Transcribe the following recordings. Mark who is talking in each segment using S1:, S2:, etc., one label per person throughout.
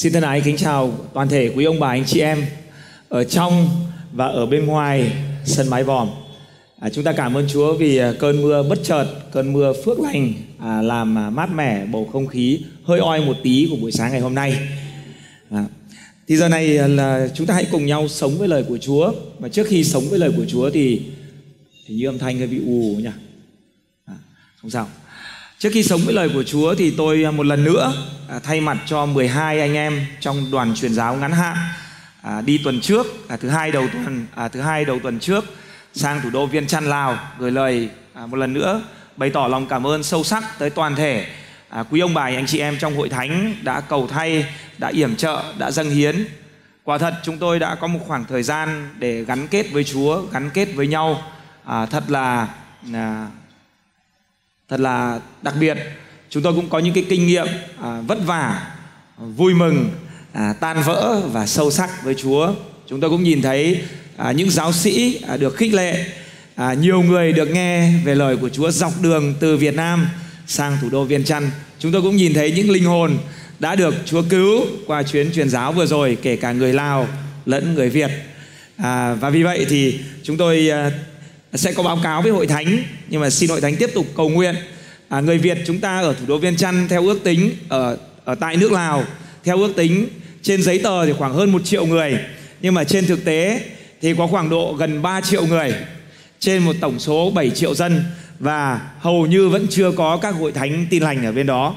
S1: Xin thân ái kính chào toàn thể quý ông bà anh chị em ở trong và ở bên ngoài sân mái vòm. À, chúng ta cảm ơn Chúa vì à, cơn mưa bất chợt, cơn mưa phước lành à, làm à, mát mẻ bầu không khí hơi oi một tí của buổi sáng ngày hôm nay. À, thì giờ này à, là chúng ta hãy cùng nhau sống với lời của Chúa. Và trước khi sống với lời của Chúa thì thì như âm thanh hơi bị ù nhỉ. À, không sao. Trước khi sống với lời của Chúa thì tôi à, một lần nữa à, thay mặt cho 12 anh em trong đoàn truyền giáo ngắn hạn à, đi tuần trước thứ hai đầu tuần thứ hai đầu tuần trước sang thủ đô Viên Chăn Lào gửi lời một lần nữa bày tỏ lòng cảm ơn sâu sắc tới toàn thể quý ông bà anh chị em trong hội thánh đã cầu thay, đã yểm trợ, đã dâng hiến. Quả thật chúng tôi đã có một khoảng thời gian để gắn kết với Chúa, gắn kết với nhau. thật là thật là đặc biệt chúng tôi cũng có những cái kinh nghiệm à, vất vả vui mừng à, tan vỡ và sâu sắc với chúa chúng tôi cũng nhìn thấy à, những giáo sĩ à, được khích lệ à, nhiều người được nghe về lời của chúa dọc đường từ việt nam sang thủ đô viên trăn chúng tôi cũng nhìn thấy những linh hồn đã được chúa cứu qua chuyến truyền giáo vừa rồi kể cả người lào lẫn người việt à, và vì vậy thì chúng tôi à, sẽ có báo cáo với hội thánh nhưng mà xin hội thánh tiếp tục cầu nguyện à, người Việt chúng ta ở thủ đô Viên Chăn theo ước tính ở ở tại nước Lào theo ước tính trên giấy tờ thì khoảng hơn một triệu người nhưng mà trên thực tế thì có khoảng độ gần 3 triệu người trên một tổng số 7 triệu dân và hầu như vẫn chưa có các hội thánh tin lành ở bên đó.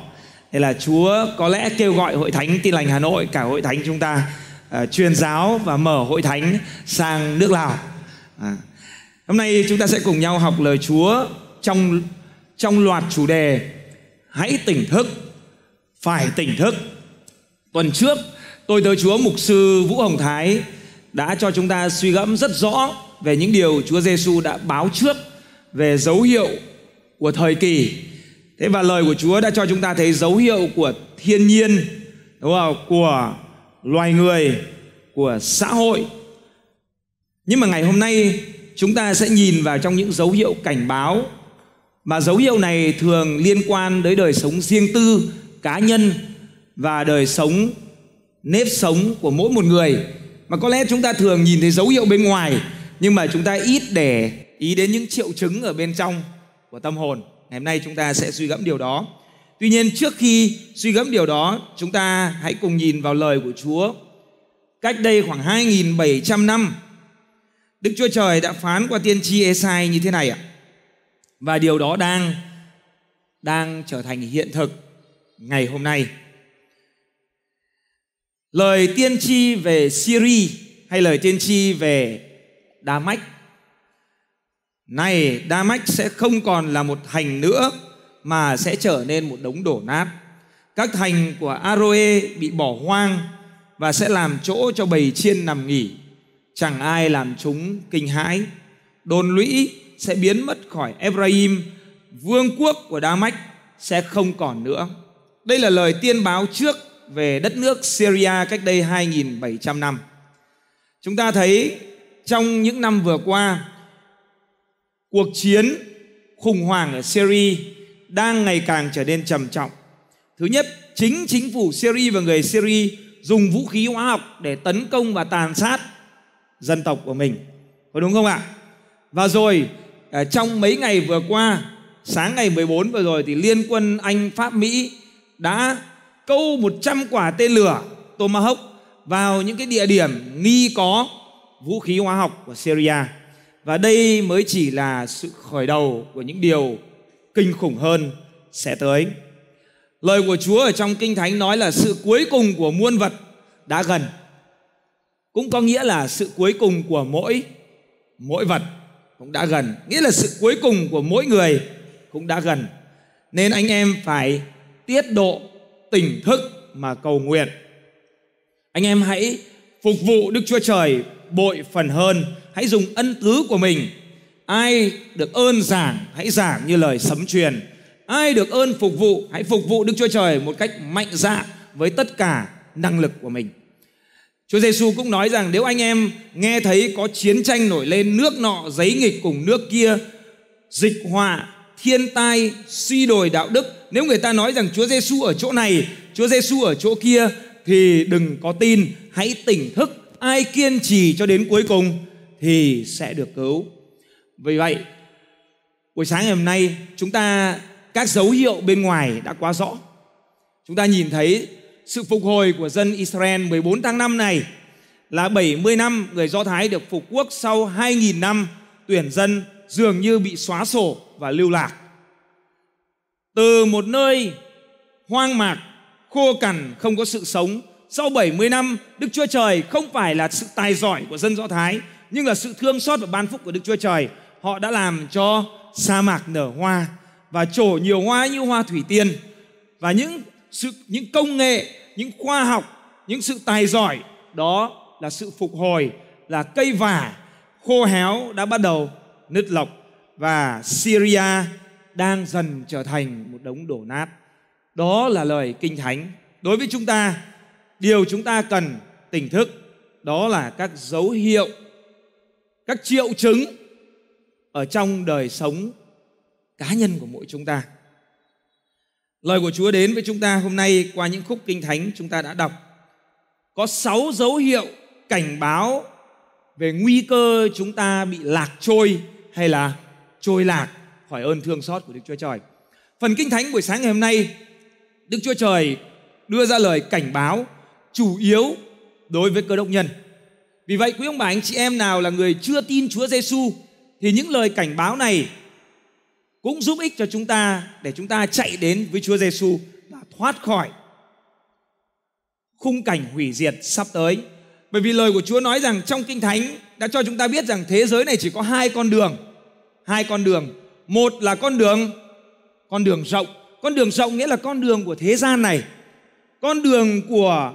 S1: Nên là Chúa có lẽ kêu gọi hội thánh tin lành Hà Nội cả hội thánh chúng ta uh, truyền giáo và mở hội thánh sang nước Lào. À. Hôm nay chúng ta sẽ cùng nhau học lời Chúa trong trong loạt chủ đề Hãy tỉnh thức, phải tỉnh thức. Tuần trước, tôi tới Chúa mục sư Vũ Hồng Thái đã cho chúng ta suy gẫm rất rõ về những điều Chúa Giêsu đã báo trước về dấu hiệu của thời kỳ. Thế và lời của Chúa đã cho chúng ta thấy dấu hiệu của thiên nhiên, đúng không? Của loài người, của xã hội. Nhưng mà ngày hôm nay chúng ta sẽ nhìn vào trong những dấu hiệu cảnh báo mà dấu hiệu này thường liên quan đến đời sống riêng tư cá nhân và đời sống nếp sống của mỗi một người mà có lẽ chúng ta thường nhìn thấy dấu hiệu bên ngoài nhưng mà chúng ta ít để ý đến những triệu chứng ở bên trong của tâm hồn ngày hôm nay chúng ta sẽ suy gẫm điều đó tuy nhiên trước khi suy gẫm điều đó chúng ta hãy cùng nhìn vào lời của chúa cách đây khoảng 2.700 năm Đức Chúa Trời đã phán qua tiên tri Esai như thế này ạ. Và điều đó đang đang trở thành hiện thực ngày hôm nay. Lời tiên tri về Syria hay lời tiên tri về Đa Mách này Đa Mách sẽ không còn là một thành nữa mà sẽ trở nên một đống đổ nát. Các thành của Aroe bị bỏ hoang và sẽ làm chỗ cho bầy chiên nằm nghỉ chẳng ai làm chúng kinh hãi đồn lũy sẽ biến mất khỏi Ephraim vương quốc của Đa Mách sẽ không còn nữa đây là lời tiên báo trước về đất nước Syria cách đây 2.700 năm chúng ta thấy trong những năm vừa qua cuộc chiến khủng hoảng ở Syria đang ngày càng trở nên trầm trọng thứ nhất chính chính phủ Syria và người Syria dùng vũ khí hóa học để tấn công và tàn sát dân tộc của mình có đúng không ạ và rồi à, trong mấy ngày vừa qua sáng ngày 14 vừa rồi thì liên quân Anh Pháp Mỹ đã câu 100 quả tên lửa Tomahawk vào những cái địa điểm nghi có vũ khí hóa học của Syria và đây mới chỉ là sự khởi đầu của những điều kinh khủng hơn sẽ tới. Lời của Chúa ở trong Kinh Thánh nói là sự cuối cùng của muôn vật đã gần cũng có nghĩa là sự cuối cùng của mỗi mỗi vật cũng đã gần nghĩa là sự cuối cùng của mỗi người cũng đã gần nên anh em phải tiết độ tỉnh thức mà cầu nguyện anh em hãy phục vụ đức chúa trời bội phần hơn hãy dùng ân tứ của mình ai được ơn giảng hãy giảng như lời sấm truyền ai được ơn phục vụ hãy phục vụ đức chúa trời một cách mạnh dạn với tất cả năng lực của mình Chúa Giêsu cũng nói rằng nếu anh em nghe thấy có chiến tranh nổi lên nước nọ giấy nghịch cùng nước kia, dịch họa, thiên tai, suy đồi đạo đức, nếu người ta nói rằng Chúa Giêsu ở chỗ này, Chúa Giêsu ở chỗ kia thì đừng có tin, hãy tỉnh thức, ai kiên trì cho đến cuối cùng thì sẽ được cứu. Vì vậy, buổi sáng ngày hôm nay chúng ta các dấu hiệu bên ngoài đã quá rõ. Chúng ta nhìn thấy sự phục hồi của dân Israel 14 tháng 5 này là 70 năm người Do Thái được phục quốc sau 2.000 năm tuyển dân dường như bị xóa sổ và lưu lạc. Từ một nơi hoang mạc, khô cằn, không có sự sống, sau 70 năm, Đức Chúa Trời không phải là sự tài giỏi của dân Do Thái, nhưng là sự thương xót và ban phúc của Đức Chúa Trời. Họ đã làm cho sa mạc nở hoa và trổ nhiều hoa như hoa thủy tiên. Và những sự những công nghệ những khoa học những sự tài giỏi đó là sự phục hồi là cây vả khô héo đã bắt đầu nứt lọc và Syria đang dần trở thành một đống đổ nát. Đó là lời kinh thánh. Đối với chúng ta, điều chúng ta cần tỉnh thức đó là các dấu hiệu, các triệu chứng ở trong đời sống cá nhân của mỗi chúng ta. Lời của Chúa đến với chúng ta hôm nay qua những khúc kinh thánh chúng ta đã đọc. Có sáu dấu hiệu cảnh báo về nguy cơ chúng ta bị lạc trôi hay là trôi lạc khỏi ơn thương xót của Đức Chúa Trời. Phần kinh thánh buổi sáng ngày hôm nay, Đức Chúa Trời đưa ra lời cảnh báo chủ yếu đối với cơ đốc nhân. Vì vậy quý ông bà anh chị em nào là người chưa tin Chúa Giêsu thì những lời cảnh báo này cũng giúp ích cho chúng ta để chúng ta chạy đến với Chúa Giêsu và thoát khỏi khung cảnh hủy diệt sắp tới. Bởi vì lời của Chúa nói rằng trong Kinh Thánh đã cho chúng ta biết rằng thế giới này chỉ có hai con đường. Hai con đường. Một là con đường con đường rộng. Con đường rộng nghĩa là con đường của thế gian này. Con đường của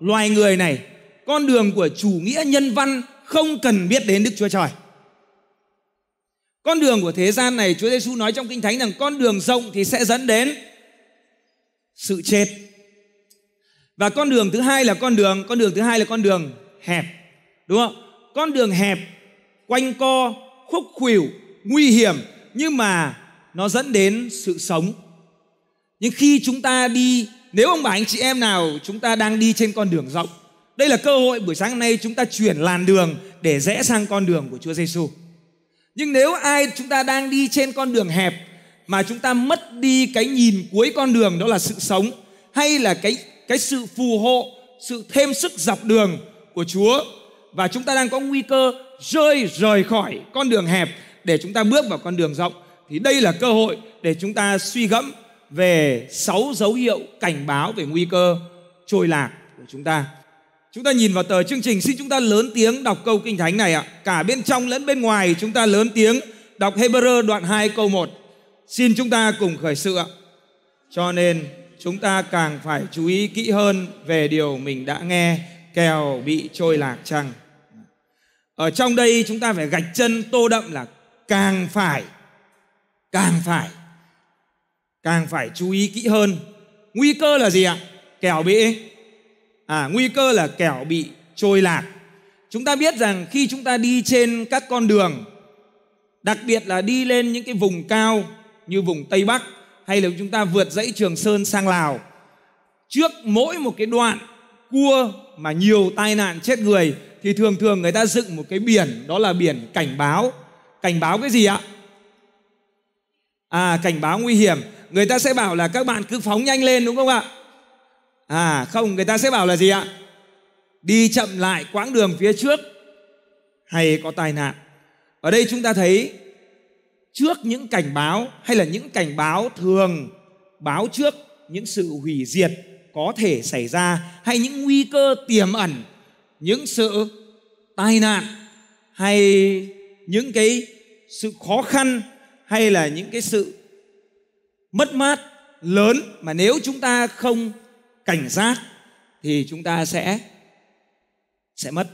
S1: loài người này. Con đường của chủ nghĩa nhân văn không cần biết đến Đức Chúa Trời. Con đường của thế gian này Chúa Giêsu nói trong Kinh Thánh rằng con đường rộng thì sẽ dẫn đến sự chết. Và con đường thứ hai là con đường, con đường thứ hai là con đường hẹp. Đúng không? Con đường hẹp, quanh co, khúc khuỷu, nguy hiểm nhưng mà nó dẫn đến sự sống. Nhưng khi chúng ta đi, nếu ông bà anh chị em nào chúng ta đang đi trên con đường rộng, đây là cơ hội buổi sáng hôm nay chúng ta chuyển làn đường để rẽ sang con đường của Chúa Giêsu. xu nhưng nếu ai chúng ta đang đi trên con đường hẹp mà chúng ta mất đi cái nhìn cuối con đường đó là sự sống hay là cái cái sự phù hộ sự thêm sức dọc đường của chúa và chúng ta đang có nguy cơ rơi rời khỏi con đường hẹp để chúng ta bước vào con đường rộng thì đây là cơ hội để chúng ta suy gẫm về sáu dấu hiệu cảnh báo về nguy cơ trôi lạc của chúng ta Chúng ta nhìn vào tờ chương trình xin chúng ta lớn tiếng đọc câu kinh thánh này ạ. Cả bên trong lẫn bên ngoài chúng ta lớn tiếng đọc Hebrew đoạn 2 câu 1. Xin chúng ta cùng khởi sự ạ. Cho nên chúng ta càng phải chú ý kỹ hơn về điều mình đã nghe kèo bị trôi lạc chăng. Ở trong đây chúng ta phải gạch chân tô đậm là càng phải càng phải càng phải chú ý kỹ hơn. Nguy cơ là gì ạ? kèo bị à, nguy cơ là kẻo bị trôi lạc chúng ta biết rằng khi chúng ta đi trên các con đường đặc biệt là đi lên những cái vùng cao như vùng tây bắc hay là chúng ta vượt dãy trường sơn sang lào trước mỗi một cái đoạn cua mà nhiều tai nạn chết người thì thường thường người ta dựng một cái biển đó là biển cảnh báo cảnh báo cái gì ạ à cảnh báo nguy hiểm người ta sẽ bảo là các bạn cứ phóng nhanh lên đúng không ạ à không người ta sẽ bảo là gì ạ đi chậm lại quãng đường phía trước hay có tai nạn ở đây chúng ta thấy trước những cảnh báo hay là những cảnh báo thường báo trước những sự hủy diệt có thể xảy ra hay những nguy cơ tiềm ẩn những sự tai nạn hay những cái sự khó khăn hay là những cái sự mất mát lớn mà nếu chúng ta không cảnh giác thì chúng ta sẽ sẽ mất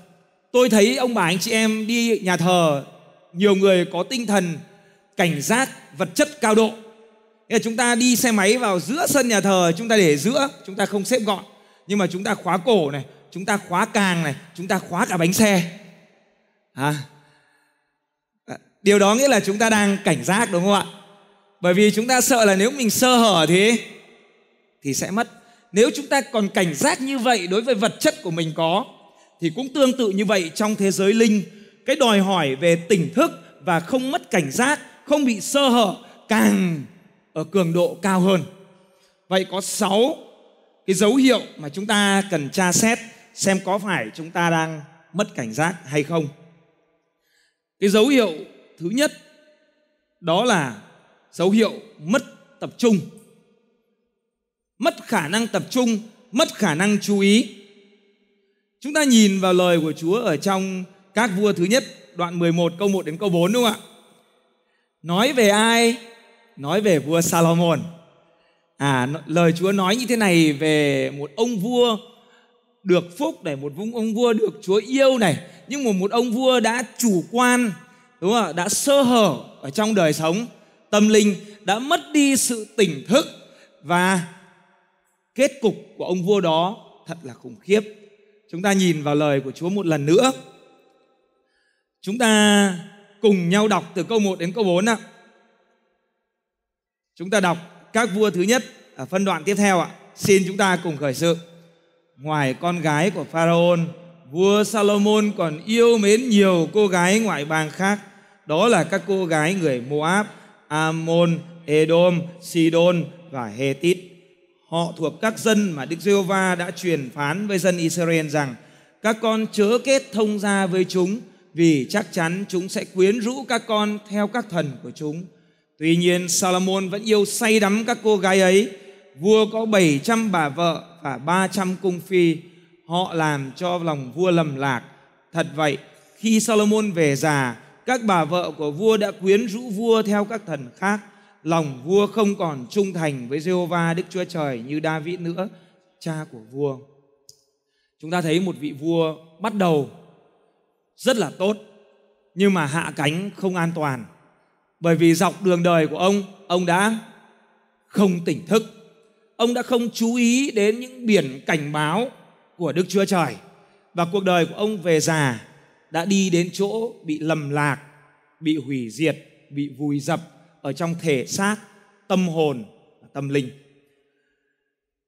S1: tôi thấy ông bà anh chị em đi nhà thờ nhiều người có tinh thần cảnh giác vật chất cao độ Thế là chúng ta đi xe máy vào giữa sân nhà thờ chúng ta để giữa chúng ta không xếp gọn nhưng mà chúng ta khóa cổ này chúng ta khóa càng này chúng ta khóa cả bánh xe à. à điều đó nghĩa là chúng ta đang cảnh giác đúng không ạ bởi vì chúng ta sợ là nếu mình sơ hở thì thì sẽ mất nếu chúng ta còn cảnh giác như vậy đối với vật chất của mình có thì cũng tương tự như vậy trong thế giới linh cái đòi hỏi về tỉnh thức và không mất cảnh giác không bị sơ hở càng ở cường độ cao hơn vậy có sáu cái dấu hiệu mà chúng ta cần tra xét xem có phải chúng ta đang mất cảnh giác hay không cái dấu hiệu thứ nhất đó là dấu hiệu mất tập trung mất khả năng tập trung, mất khả năng chú ý. Chúng ta nhìn vào lời của Chúa ở trong các vua thứ nhất đoạn 11 câu 1 đến câu 4 đúng không ạ? Nói về ai? Nói về vua Salomon. À lời Chúa nói như thế này về một ông vua được phúc này, một ông vua được Chúa yêu này, nhưng mà một ông vua đã chủ quan, đúng không ạ? Đã sơ hở ở trong đời sống tâm linh, đã mất đi sự tỉnh thức và kết cục của ông vua đó thật là khủng khiếp. Chúng ta nhìn vào lời của Chúa một lần nữa. Chúng ta cùng nhau đọc từ câu 1 đến câu 4 ạ. Chúng ta đọc các vua thứ nhất ở phân đoạn tiếp theo ạ. Xin chúng ta cùng khởi sự. Ngoài con gái của Pharaoh, vua Salomon còn yêu mến nhiều cô gái ngoại bang khác. Đó là các cô gái người Moab, Ammon, Edom, Sidon và Hethit họ thuộc các dân mà Đức Giê-hô-va đã truyền phán với dân Israel rằng các con chớ kết thông gia với chúng vì chắc chắn chúng sẽ quyến rũ các con theo các thần của chúng. Tuy nhiên Salomon vẫn yêu say đắm các cô gái ấy. Vua có 700 bà vợ và 300 cung phi. Họ làm cho lòng vua lầm lạc. Thật vậy, khi Salomon về già, các bà vợ của vua đã quyến rũ vua theo các thần khác lòng vua không còn trung thành với Jehovah Đức Chúa Trời như David nữa, cha của vua. Chúng ta thấy một vị vua bắt đầu rất là tốt nhưng mà hạ cánh không an toàn. Bởi vì dọc đường đời của ông, ông đã không tỉnh thức. Ông đã không chú ý đến những biển cảnh báo của Đức Chúa Trời và cuộc đời của ông về già đã đi đến chỗ bị lầm lạc, bị hủy diệt, bị vùi dập ở trong thể xác, tâm hồn, tâm linh.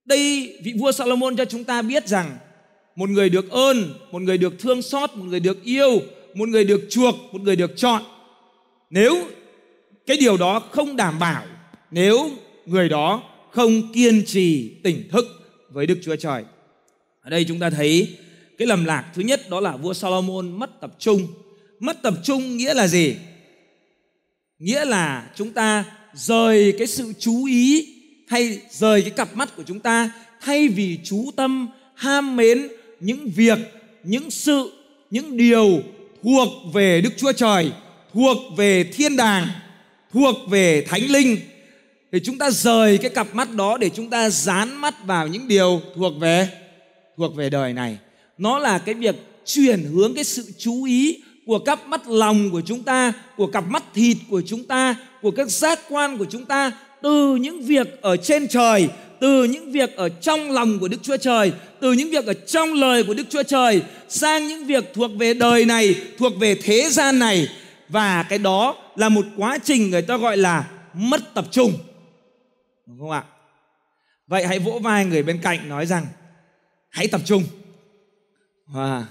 S1: Đây vị vua Salomon cho chúng ta biết rằng một người được ơn, một người được thương xót, một người được yêu, một người được chuộc, một người được chọn. Nếu cái điều đó không đảm bảo, nếu người đó không kiên trì tỉnh thức với Đức Chúa Trời. Ở đây chúng ta thấy cái lầm lạc thứ nhất đó là vua Salomon mất tập trung. Mất tập trung nghĩa là gì? nghĩa là chúng ta rời cái sự chú ý hay rời cái cặp mắt của chúng ta thay vì chú tâm ham mến những việc những sự những điều thuộc về đức chúa trời thuộc về thiên đàng thuộc về thánh linh thì chúng ta rời cái cặp mắt đó để chúng ta dán mắt vào những điều thuộc về thuộc về đời này nó là cái việc chuyển hướng cái sự chú ý của cặp mắt lòng của chúng ta của cặp mắt thịt của chúng ta của các giác quan của chúng ta từ những việc ở trên trời từ những việc ở trong lòng của Đức Chúa Trời, từ những việc ở trong lời của Đức Chúa Trời sang những việc thuộc về đời này, thuộc về thế gian này và cái đó là một quá trình người ta gọi là mất tập trung. Đúng không ạ? Vậy hãy vỗ vai người bên cạnh nói rằng hãy tập trung. Wow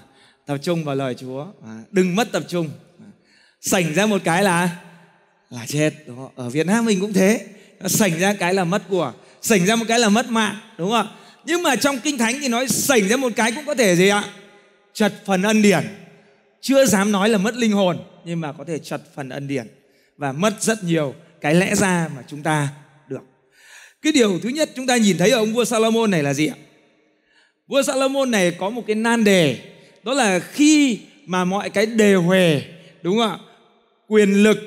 S1: tập trung vào lời Chúa đừng mất tập trung sảnh ra một cái là là chết đúng không? ở Việt Nam mình cũng thế sảnh ra cái là mất của sảnh ra một cái là mất mạng đúng không nhưng mà trong kinh thánh thì nói sảnh ra một cái cũng có thể gì ạ chật phần ân điển chưa dám nói là mất linh hồn nhưng mà có thể chật phần ân điển và mất rất nhiều cái lẽ ra mà chúng ta được cái điều thứ nhất chúng ta nhìn thấy ở ông vua Salomon này là gì ạ vua Salomon này có một cái nan đề đó là khi mà mọi cái đề huề đúng không ạ quyền lực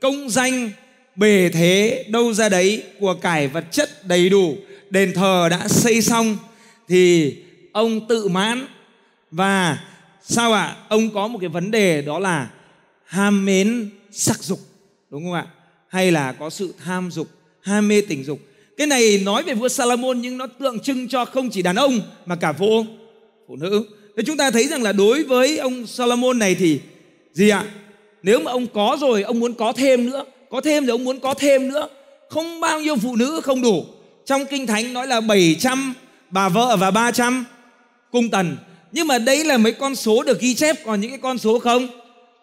S1: công danh bề thế đâu ra đấy của cải vật chất đầy đủ đền thờ đã xây xong thì ông tự mãn và sao ạ à? ông có một cái vấn đề đó là ham mến sắc dục đúng không ạ hay là có sự tham dục ham mê tình dục cái này nói về vua Salomon nhưng nó tượng trưng cho không chỉ đàn ông mà cả vô phụ nữ Thế chúng ta thấy rằng là đối với ông Salomon này thì gì ạ? Nếu mà ông có rồi, ông muốn có thêm nữa, có thêm rồi ông muốn có thêm nữa. Không bao nhiêu phụ nữ không đủ. Trong Kinh Thánh nói là 700 bà vợ và 300 cung tần. Nhưng mà đấy là mấy con số được ghi chép, còn những cái con số không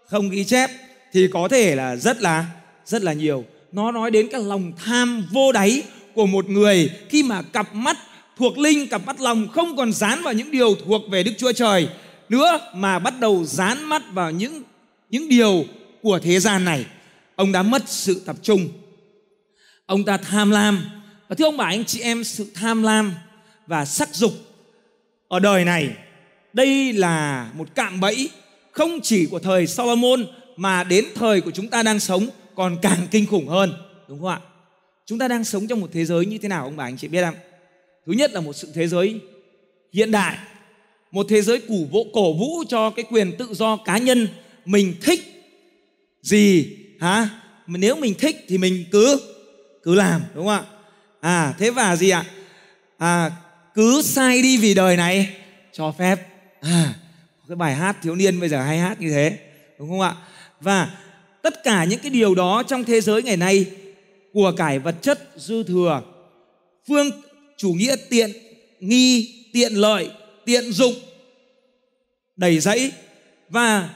S1: không ghi chép thì có thể là rất là rất là nhiều. Nó nói đến cái lòng tham vô đáy của một người khi mà cặp mắt thuộc linh cặp mắt lòng không còn dán vào những điều thuộc về Đức Chúa Trời nữa mà bắt đầu dán mắt vào những những điều của thế gian này. Ông đã mất sự tập trung. Ông ta tham lam. Và thưa ông bà anh chị em sự tham lam và sắc dục ở đời này đây là một cạm bẫy không chỉ của thời Solomon mà đến thời của chúng ta đang sống còn càng kinh khủng hơn đúng không ạ? Chúng ta đang sống trong một thế giới như thế nào ông bà anh chị biết không? thứ nhất là một sự thế giới hiện đại một thế giới củ vỗ cổ vũ cho cái quyền tự do cá nhân mình thích gì hả mà nếu mình thích thì mình cứ cứ làm đúng không ạ à thế và gì ạ à cứ sai đi vì đời này cho phép à cái bài hát thiếu niên bây giờ hay hát như thế đúng không ạ và tất cả những cái điều đó trong thế giới ngày nay của cải vật chất dư thừa phương chủ nghĩa tiện nghi tiện lợi tiện dụng đầy dẫy và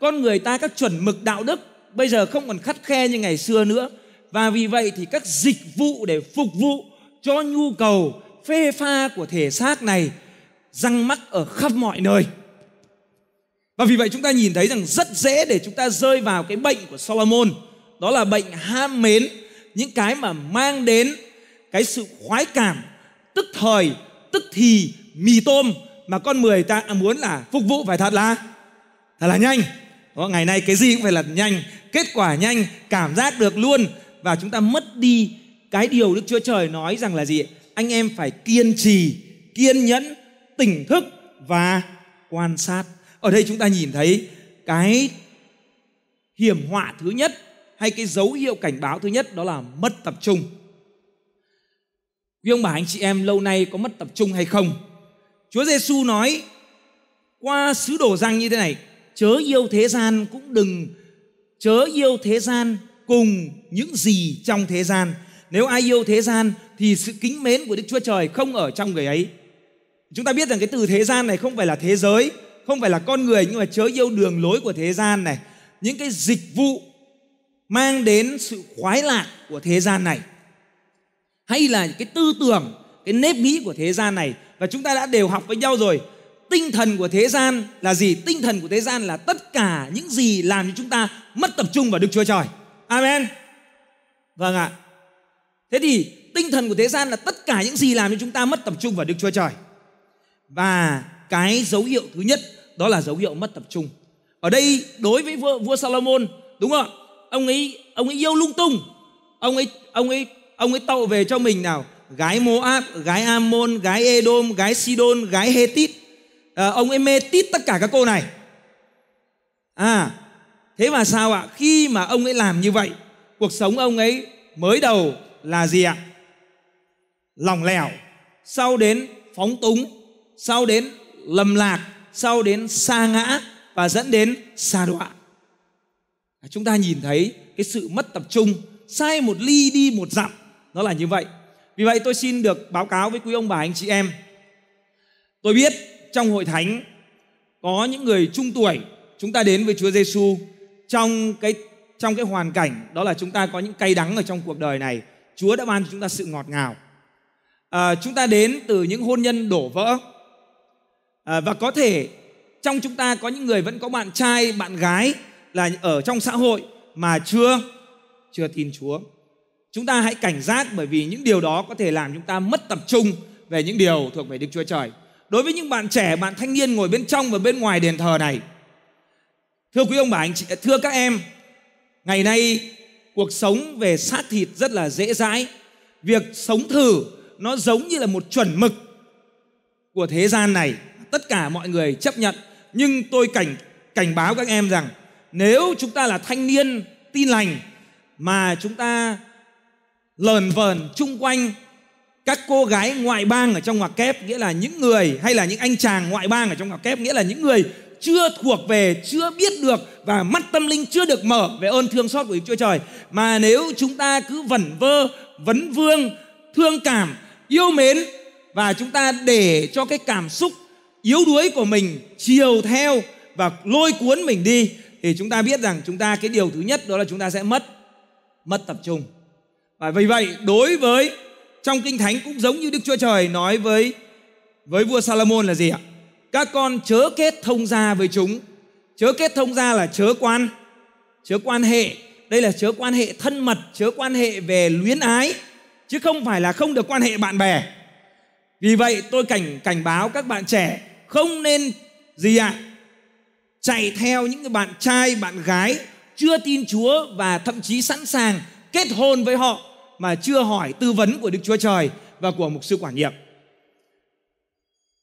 S1: con người ta các chuẩn mực đạo đức bây giờ không còn khắt khe như ngày xưa nữa và vì vậy thì các dịch vụ để phục vụ cho nhu cầu phê pha của thể xác này răng mắt ở khắp mọi nơi và vì vậy chúng ta nhìn thấy rằng rất dễ để chúng ta rơi vào cái bệnh của Solomon đó là bệnh ham mến những cái mà mang đến cái sự khoái cảm tức thời tức thì mì tôm mà con mười ta muốn là phục vụ phải thật là thật là nhanh đó, ngày nay cái gì cũng phải là nhanh kết quả nhanh cảm giác được luôn và chúng ta mất đi cái điều đức chúa trời nói rằng là gì anh em phải kiên trì kiên nhẫn tỉnh thức và quan sát ở đây chúng ta nhìn thấy cái hiểm họa thứ nhất hay cái dấu hiệu cảnh báo thứ nhất đó là mất tập trung Quý ông bà anh chị em lâu nay có mất tập trung hay không? Chúa Giêsu nói qua sứ đồ răng như thế này, chớ yêu thế gian cũng đừng chớ yêu thế gian cùng những gì trong thế gian. Nếu ai yêu thế gian thì sự kính mến của Đức Chúa Trời không ở trong người ấy. Chúng ta biết rằng cái từ thế gian này không phải là thế giới, không phải là con người nhưng mà chớ yêu đường lối của thế gian này, những cái dịch vụ mang đến sự khoái lạc của thế gian này hay là cái tư tưởng cái nếp nghĩ của thế gian này và chúng ta đã đều học với nhau rồi tinh thần của thế gian là gì tinh thần của thế gian là tất cả những gì làm cho chúng ta mất tập trung vào đức chúa trời amen vâng ạ thế thì tinh thần của thế gian là tất cả những gì làm cho chúng ta mất tập trung vào đức chúa trời và cái dấu hiệu thứ nhất đó là dấu hiệu mất tập trung ở đây đối với vua, vua Salomon đúng không ông ấy ông ấy yêu lung tung ông ấy ông ấy ông ấy tậu về cho mình nào gái Moab, gái Ammon, gái Edom, gái Sidon, gái Hethit. À, ông ấy mê tít tất cả các cô này. À, thế mà sao ạ? Khi mà ông ấy làm như vậy, cuộc sống ông ấy mới đầu là gì ạ? Lòng lẻo, sau đến phóng túng, sau đến lầm lạc, sau đến xa ngã và dẫn đến xa đọa. Chúng ta nhìn thấy cái sự mất tập trung, sai một ly đi một dặm nó là như vậy vì vậy tôi xin được báo cáo với quý ông bà anh chị em tôi biết trong hội thánh có những người trung tuổi chúng ta đến với Chúa Giêsu trong cái trong cái hoàn cảnh đó là chúng ta có những cay đắng ở trong cuộc đời này Chúa đã ban cho chúng ta sự ngọt ngào à, chúng ta đến từ những hôn nhân đổ vỡ à, và có thể trong chúng ta có những người vẫn có bạn trai bạn gái là ở trong xã hội mà chưa chưa tin Chúa Chúng ta hãy cảnh giác bởi vì những điều đó có thể làm chúng ta mất tập trung về những điều thuộc về Đức Chúa Trời. Đối với những bạn trẻ, bạn thanh niên ngồi bên trong và bên ngoài đền thờ này, thưa quý ông bà anh chị, thưa các em, ngày nay cuộc sống về sát thịt rất là dễ dãi. Việc sống thử nó giống như là một chuẩn mực của thế gian này, tất cả mọi người chấp nhận. Nhưng tôi cảnh cảnh báo các em rằng nếu chúng ta là thanh niên tin lành mà chúng ta lờn vờn chung quanh các cô gái ngoại bang ở trong ngoặc kép nghĩa là những người hay là những anh chàng ngoại bang ở trong ngoặc kép nghĩa là những người chưa thuộc về, chưa biết được và mắt tâm linh chưa được mở về ơn thương xót của Đức Chúa Trời. Mà nếu chúng ta cứ vẩn vơ, vấn vương, thương cảm, yêu mến và chúng ta để cho cái cảm xúc yếu đuối của mình chiều theo và lôi cuốn mình đi thì chúng ta biết rằng chúng ta cái điều thứ nhất đó là chúng ta sẽ mất mất tập trung và vì vậy đối với trong kinh thánh cũng giống như Đức Chúa Trời nói với với vua Salomon là gì ạ? Các con chớ kết thông gia với chúng. Chớ kết thông gia là chớ quan, chớ quan hệ. Đây là chớ quan hệ thân mật, chớ quan hệ về luyến ái chứ không phải là không được quan hệ bạn bè. Vì vậy tôi cảnh cảnh báo các bạn trẻ không nên gì ạ? Chạy theo những cái bạn trai, bạn gái chưa tin Chúa và thậm chí sẵn sàng kết hôn với họ mà chưa hỏi tư vấn của Đức Chúa Trời và của mục sư quản nhiệm.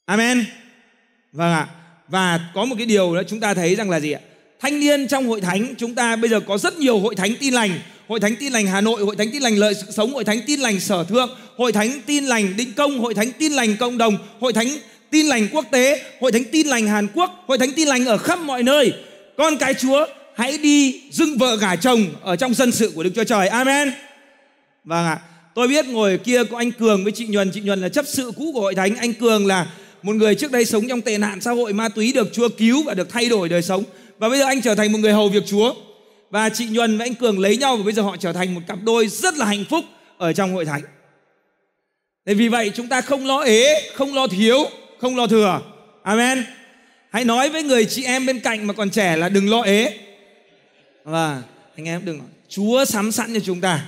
S1: Amen. Vâng ạ. Và có một cái điều đó chúng ta thấy rằng là gì ạ? Thanh niên trong hội thánh chúng ta bây giờ có rất nhiều hội thánh tin lành, hội thánh tin lành Hà Nội, hội thánh tin lành Lợi Sự Sống, hội thánh tin lành Sở Thượng, hội thánh tin lành Định Công, hội thánh tin lành Cộng Đồng, hội thánh tin lành quốc tế, hội thánh tin lành Hàn Quốc, hội thánh tin lành ở khắp mọi nơi. Con cái Chúa hãy đi dưng vợ gả chồng ở trong dân sự của Đức Chúa Trời. Amen. Vâng ạ. Tôi biết ngồi kia có anh Cường với chị Nhuần, chị Nhuần là chấp sự cũ của hội thánh, anh Cường là một người trước đây sống trong tệ nạn xã hội ma túy được Chúa cứu và được thay đổi đời sống. Và bây giờ anh trở thành một người hầu việc Chúa. Và chị Nhuần và anh Cường lấy nhau và bây giờ họ trở thành một cặp đôi rất là hạnh phúc ở trong hội thánh. Thế vì vậy chúng ta không lo ế, không lo thiếu, không lo thừa. Amen. Hãy nói với người chị em bên cạnh mà còn trẻ là đừng lo ế. Và vâng, anh em đừng Chúa sắm sẵn cho chúng ta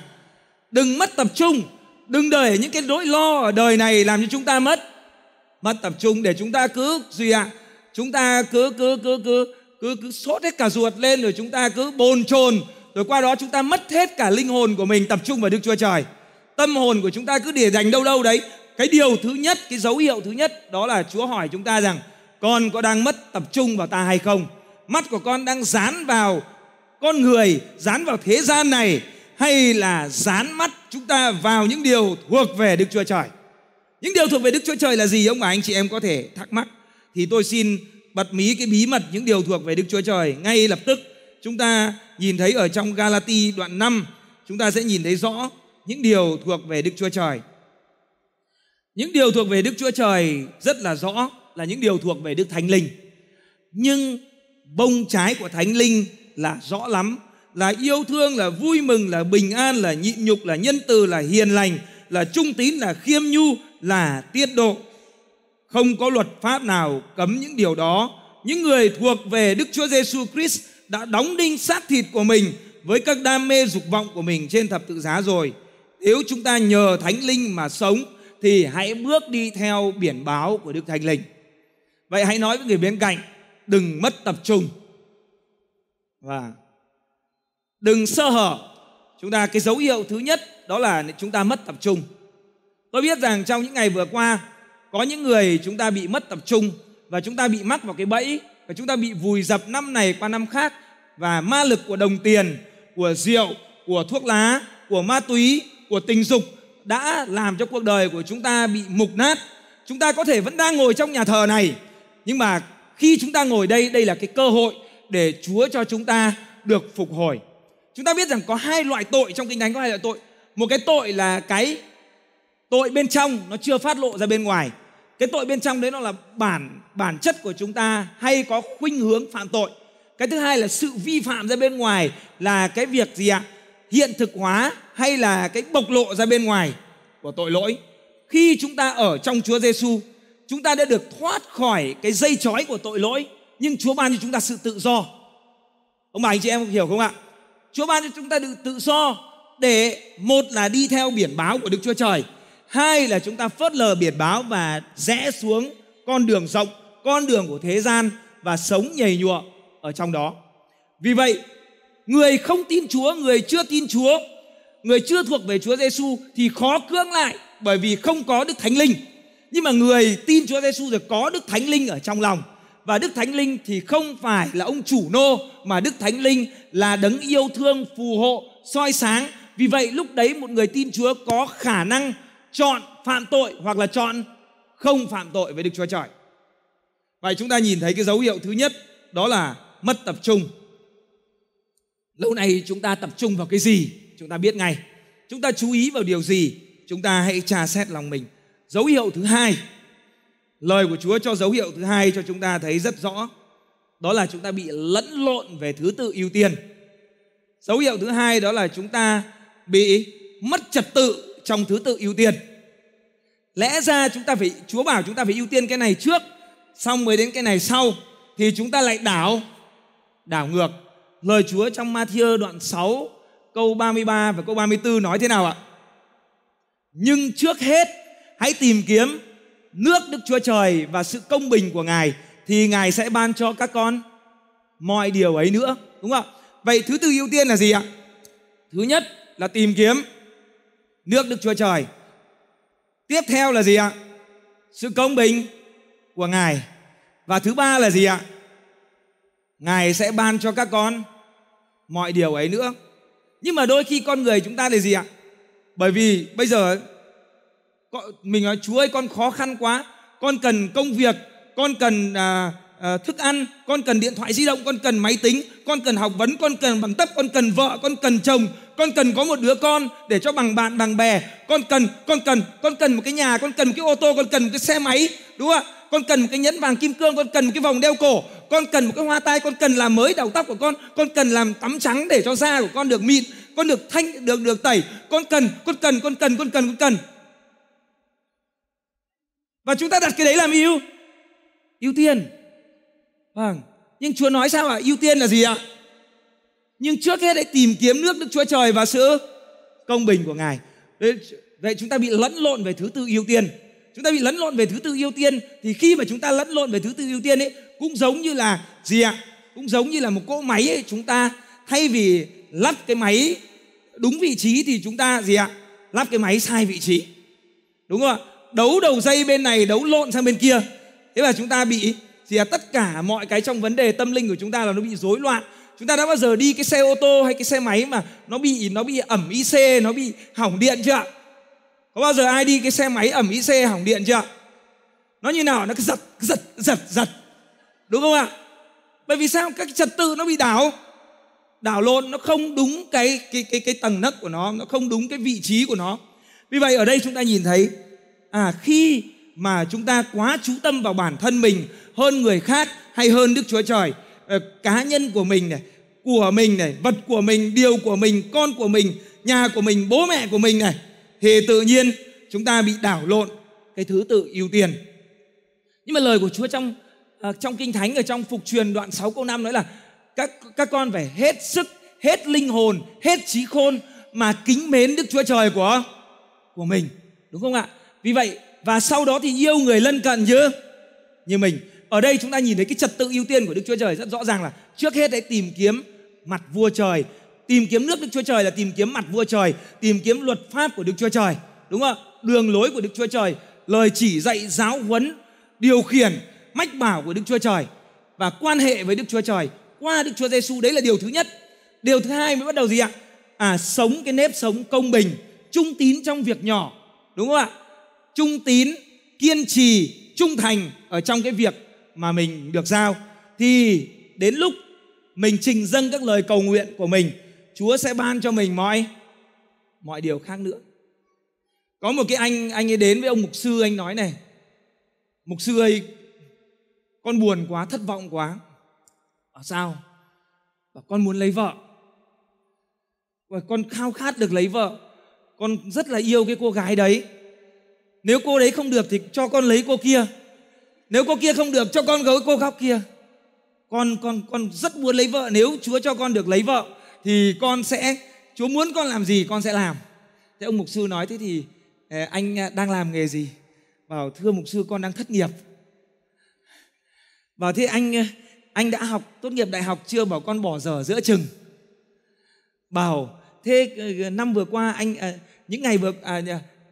S1: đừng mất tập trung đừng để những cái nỗi lo ở đời này làm cho chúng ta mất mất tập trung để chúng ta cứ gì ạ chúng ta cứ cứ cứ cứ cứ cứ sốt hết cả ruột lên rồi chúng ta cứ bồn chồn rồi qua đó chúng ta mất hết cả linh hồn của mình tập trung vào Đức Chúa Trời tâm hồn của chúng ta cứ để dành đâu đâu đấy cái điều thứ nhất cái dấu hiệu thứ nhất đó là Chúa hỏi chúng ta rằng con có đang mất tập trung vào ta hay không mắt của con đang dán vào con người dán vào thế gian này hay là dán mắt chúng ta vào những điều thuộc về Đức Chúa Trời. Những điều thuộc về Đức Chúa Trời là gì ông bà anh chị em có thể thắc mắc thì tôi xin bật mí cái bí mật những điều thuộc về Đức Chúa Trời ngay lập tức chúng ta nhìn thấy ở trong Galati đoạn 5 chúng ta sẽ nhìn thấy rõ những điều thuộc về Đức Chúa Trời. Những điều thuộc về Đức Chúa Trời rất là rõ là những điều thuộc về Đức Thánh Linh. Nhưng bông trái của Thánh Linh là rõ lắm là yêu thương là vui mừng là bình an là nhịn nhục là nhân từ là hiền lành là trung tín là khiêm nhu là tiết độ không có luật pháp nào cấm những điều đó những người thuộc về Đức Chúa Giêsu Christ đã đóng đinh xác thịt của mình với các đam mê dục vọng của mình trên thập tự giá rồi nếu chúng ta nhờ Thánh Linh mà sống thì hãy bước đi theo biển báo của Đức Thánh Linh vậy hãy nói với người bên cạnh đừng mất tập trung và đừng sơ hở chúng ta cái dấu hiệu thứ nhất đó là chúng ta mất tập trung tôi biết rằng trong những ngày vừa qua có những người chúng ta bị mất tập trung và chúng ta bị mắc vào cái bẫy và chúng ta bị vùi dập năm này qua năm khác và ma lực của đồng tiền của rượu của thuốc lá của ma túy của tình dục đã làm cho cuộc đời của chúng ta bị mục nát chúng ta có thể vẫn đang ngồi trong nhà thờ này nhưng mà khi chúng ta ngồi đây đây là cái cơ hội để chúa cho chúng ta được phục hồi Chúng ta biết rằng có hai loại tội trong kinh thánh có hai loại tội. Một cái tội là cái tội bên trong nó chưa phát lộ ra bên ngoài. Cái tội bên trong đấy nó là bản bản chất của chúng ta hay có khuynh hướng phạm tội. Cái thứ hai là sự vi phạm ra bên ngoài là cái việc gì ạ? Hiện thực hóa hay là cái bộc lộ ra bên ngoài của tội lỗi. Khi chúng ta ở trong Chúa Giêsu, chúng ta đã được thoát khỏi cái dây chói của tội lỗi, nhưng Chúa ban cho chúng ta sự tự do. Ông bà anh chị em hiểu không ạ? Chúa ban cho chúng ta được tự do để một là đi theo biển báo của Đức Chúa Trời, hai là chúng ta phớt lờ biển báo và rẽ xuống con đường rộng, con đường của thế gian và sống nhầy nhụa ở trong đó. Vì vậy, người không tin Chúa, người chưa tin Chúa, người chưa thuộc về Chúa Giêsu thì khó cưỡng lại bởi vì không có Đức Thánh Linh. Nhưng mà người tin Chúa Giêsu rồi có Đức Thánh Linh ở trong lòng và Đức Thánh Linh thì không phải là ông chủ nô mà Đức Thánh Linh là đấng yêu thương phù hộ soi sáng. Vì vậy lúc đấy một người tin Chúa có khả năng chọn phạm tội hoặc là chọn không phạm tội với Đức Chúa Trời. Vậy chúng ta nhìn thấy cái dấu hiệu thứ nhất đó là mất tập trung. Lâu nay chúng ta tập trung vào cái gì? Chúng ta biết ngay. Chúng ta chú ý vào điều gì? Chúng ta hãy tra xét lòng mình. Dấu hiệu thứ hai Lời của Chúa cho dấu hiệu thứ hai cho chúng ta thấy rất rõ. Đó là chúng ta bị lẫn lộn về thứ tự ưu tiên. Dấu hiệu thứ hai đó là chúng ta bị mất trật tự trong thứ tự ưu tiên. Lẽ ra chúng ta phải Chúa bảo chúng ta phải ưu tiên cái này trước, xong mới đến cái này sau thì chúng ta lại đảo đảo ngược. Lời Chúa trong Matthew đoạn 6 câu 33 và câu 34 nói thế nào ạ? Nhưng trước hết hãy tìm kiếm nước Đức Chúa Trời và sự công bình của Ngài thì Ngài sẽ ban cho các con mọi điều ấy nữa, đúng không ạ? Vậy thứ tư ưu tiên là gì ạ? Thứ nhất là tìm kiếm nước Đức Chúa Trời. Tiếp theo là gì ạ? Sự công bình của Ngài. Và thứ ba là gì ạ? Ngài sẽ ban cho các con mọi điều ấy nữa. Nhưng mà đôi khi con người chúng ta là gì ạ? Bởi vì bây giờ mình nói chúa ơi con khó khăn quá con cần công việc con cần à, à, thức ăn con cần điện thoại di động con cần máy tính con cần học vấn con cần bằng cấp con cần vợ con cần chồng con cần có một đứa con để cho bằng bạn bằng bè con cần con cần con cần một cái nhà con cần một cái ô tô con cần một cái xe máy đúng không ạ con cần một cái nhẫn vàng kim cương con cần một cái vòng đeo cổ con cần một cái hoa tai con cần làm mới đầu tóc của con con cần làm tắm trắng để cho da của con được mịn con được thanh được được tẩy con cần con cần con cần con cần con cần và chúng ta đặt cái đấy làm ưu ưu tiên vâng nhưng chúa nói sao ạ à? ưu tiên là gì ạ à? nhưng trước hết hãy tìm kiếm nước đức chúa trời và sự công bình của ngài vậy chúng ta bị lẫn lộn về thứ tự ưu tiên chúng ta bị lẫn lộn về thứ tự ưu tiên thì khi mà chúng ta lẫn lộn về thứ tự ưu tiên ấy cũng giống như là gì ạ à? cũng giống như là một cỗ máy ấy, chúng ta thay vì lắp cái máy đúng vị trí thì chúng ta gì ạ à? lắp cái máy sai vị trí đúng không ạ đấu đầu dây bên này đấu lộn sang bên kia thế là chúng ta bị thì là tất cả mọi cái trong vấn đề tâm linh của chúng ta là nó bị rối loạn chúng ta đã bao giờ đi cái xe ô tô hay cái xe máy mà nó bị nó bị ẩm IC nó bị hỏng điện chưa có bao giờ ai đi cái xe máy ẩm IC hỏng điện chưa nó như nào nó cứ giật giật giật giật đúng không ạ bởi vì sao các trật tự nó bị đảo đảo lộn nó không đúng cái cái cái cái tầng nấc của nó nó không đúng cái vị trí của nó vì vậy ở đây chúng ta nhìn thấy à khi mà chúng ta quá chú tâm vào bản thân mình hơn người khác hay hơn Đức Chúa Trời ờ, cá nhân của mình này của mình này vật của mình điều của mình con của mình nhà của mình bố mẹ của mình này thì tự nhiên chúng ta bị đảo lộn cái thứ tự ưu tiên nhưng mà lời của Chúa trong à, trong kinh thánh ở trong phục truyền đoạn 6 câu 5 nói là các các con phải hết sức hết linh hồn hết trí khôn mà kính mến Đức Chúa Trời của của mình đúng không ạ vì vậy và sau đó thì yêu người lân cận như như mình. Ở đây chúng ta nhìn thấy cái trật tự ưu tiên của Đức Chúa Trời rất rõ ràng là trước hết hãy tìm kiếm mặt vua trời, tìm kiếm nước Đức Chúa Trời là tìm kiếm mặt vua trời, tìm kiếm luật pháp của Đức Chúa Trời, đúng không? Đường lối của Đức Chúa Trời, lời chỉ dạy giáo huấn, điều khiển, mách bảo của Đức Chúa Trời và quan hệ với Đức Chúa Trời qua Đức Chúa Giêsu đấy là điều thứ nhất. Điều thứ hai mới bắt đầu gì ạ? À sống cái nếp sống công bình, trung tín trong việc nhỏ, đúng không ạ? trung tín kiên trì trung thành ở trong cái việc mà mình được giao thì đến lúc mình trình dâng các lời cầu nguyện của mình chúa sẽ ban cho mình mọi mọi điều khác nữa có một cái anh anh ấy đến với ông mục sư anh nói này mục sư ơi con buồn quá thất vọng quá ở sao và con muốn lấy vợ và con khao khát được lấy vợ con rất là yêu cái cô gái đấy nếu cô đấy không được thì cho con lấy cô kia nếu cô kia không được cho con gấu cô góc kia con con con rất muốn lấy vợ nếu chúa cho con được lấy vợ thì con sẽ chúa muốn con làm gì con sẽ làm thế ông mục sư nói thế thì ờ, anh ờ, đang làm nghề gì bảo thưa mục sư con đang thất nghiệp bảo thế anh ờ, anh đã học tốt nghiệp đại học chưa bảo con bỏ giờ giữa chừng bảo thế năm vừa qua anh những ngày vừa à,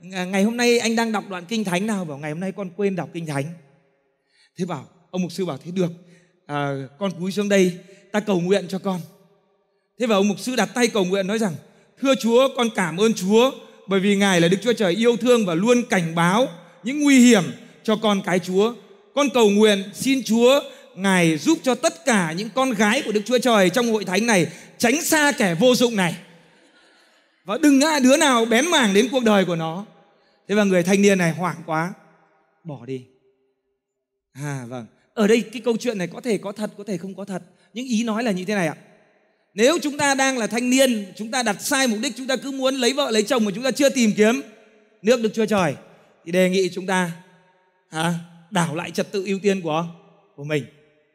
S1: ngày hôm nay anh đang đọc đoạn kinh thánh nào bảo ngày hôm nay con quên đọc kinh thánh thế bảo ông mục sư bảo thế được à, con cúi xuống đây ta cầu nguyện cho con thế và ông mục sư đặt tay cầu nguyện nói rằng thưa chúa con cảm ơn chúa bởi vì ngài là đức chúa trời yêu thương và luôn cảnh báo những nguy hiểm cho con cái chúa con cầu nguyện xin chúa ngài giúp cho tất cả những con gái của đức chúa trời trong hội thánh này tránh xa kẻ vô dụng này và đừng ai đứa nào bén mảng đến cuộc đời của nó thế và người thanh niên này hoảng quá bỏ đi à vâng ở đây cái câu chuyện này có thể có thật có thể không có thật nhưng ý nói là như thế này ạ nếu chúng ta đang là thanh niên chúng ta đặt sai mục đích chúng ta cứ muốn lấy vợ lấy chồng mà chúng ta chưa tìm kiếm nước được chúa trời thì đề nghị chúng ta à, đảo lại trật tự ưu tiên của của mình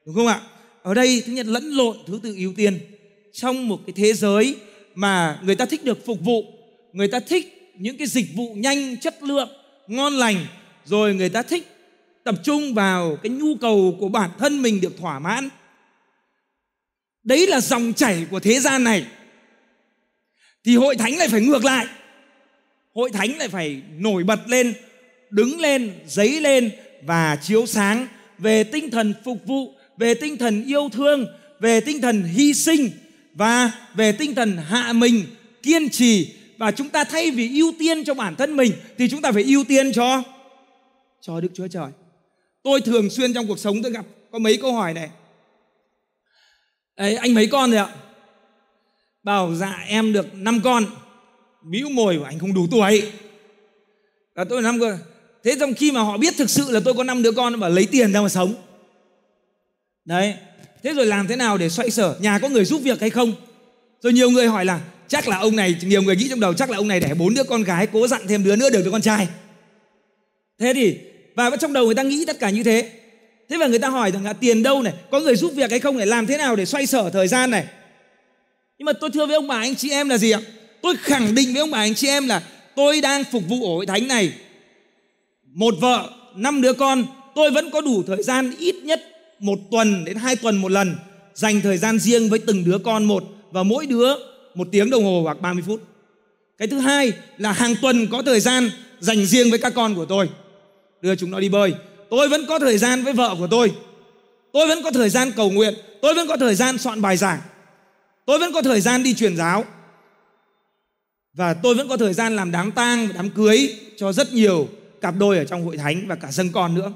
S1: đúng không ạ ở đây thứ nhất lẫn lộn thứ tự ưu tiên trong một cái thế giới mà người ta thích được phục vụ người ta thích những cái dịch vụ nhanh chất lượng ngon lành rồi người ta thích tập trung vào cái nhu cầu của bản thân mình được thỏa mãn đấy là dòng chảy của thế gian này thì hội thánh lại phải ngược lại hội thánh lại phải nổi bật lên đứng lên giấy lên và chiếu sáng về tinh thần phục vụ về tinh thần yêu thương về tinh thần hy sinh và về tinh thần hạ mình kiên trì và chúng ta thay vì ưu tiên cho bản thân mình thì chúng ta phải ưu tiên cho cho Đức Chúa Trời. Tôi thường xuyên trong cuộc sống tôi gặp có mấy câu hỏi này. Đấy, anh mấy con rồi ạ? Bảo dạ em được 5 con. Mĩu mồi của anh không đủ tuổi. Là tôi năm con. Thế trong khi mà họ biết thực sự là tôi có năm đứa con và lấy tiền ra mà sống. Đấy, thế rồi làm thế nào để xoay sở nhà có người giúp việc hay không rồi nhiều người hỏi là chắc là ông này nhiều người nghĩ trong đầu chắc là ông này đẻ bốn đứa con gái cố dặn thêm đứa nữa được đứa con trai thế thì và trong đầu người ta nghĩ tất cả như thế thế và người ta hỏi rằng là tiền đâu này có người giúp việc hay không này làm thế nào để xoay sở thời gian này nhưng mà tôi thưa với ông bà anh chị em là gì ạ tôi khẳng định với ông bà anh chị em là tôi đang phục vụ hội thánh này một vợ năm đứa con tôi vẫn có đủ thời gian ít nhất một tuần đến hai tuần một lần dành thời gian riêng với từng đứa con một và mỗi đứa một tiếng đồng hồ hoặc 30 phút. Cái thứ hai là hàng tuần có thời gian dành riêng với các con của tôi. Đưa chúng nó đi bơi. Tôi vẫn có thời gian với vợ của tôi. Tôi vẫn có thời gian cầu nguyện, tôi vẫn có thời gian soạn bài giảng. Tôi vẫn có thời gian đi truyền giáo. Và tôi vẫn có thời gian làm đám tang, đám cưới cho rất nhiều cặp đôi ở trong hội thánh và cả dân con nữa.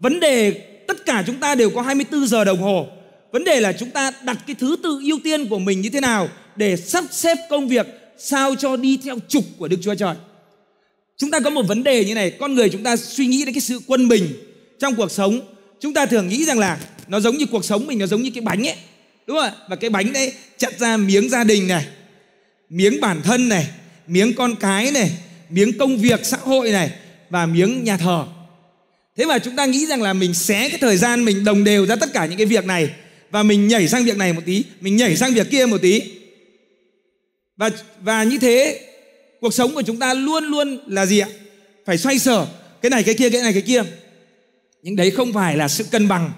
S1: Vấn đề tất cả chúng ta đều có 24 giờ đồng hồ vấn đề là chúng ta đặt cái thứ tự ưu tiên của mình như thế nào để sắp xếp công việc sao cho đi theo trục của Đức Chúa Trời chúng ta có một vấn đề như này con người chúng ta suy nghĩ đến cái sự quân bình trong cuộc sống chúng ta thường nghĩ rằng là nó giống như cuộc sống mình nó giống như cái bánh ấy đúng không và cái bánh đấy chặt ra miếng gia đình này miếng bản thân này miếng con cái này miếng công việc xã hội này và miếng nhà thờ thế mà chúng ta nghĩ rằng là mình xé cái thời gian mình đồng đều ra tất cả những cái việc này và mình nhảy sang việc này một tí mình nhảy sang việc kia một tí và và như thế cuộc sống của chúng ta luôn luôn là gì ạ phải xoay sở cái này cái kia cái này cái kia nhưng đấy không phải là sự cân bằng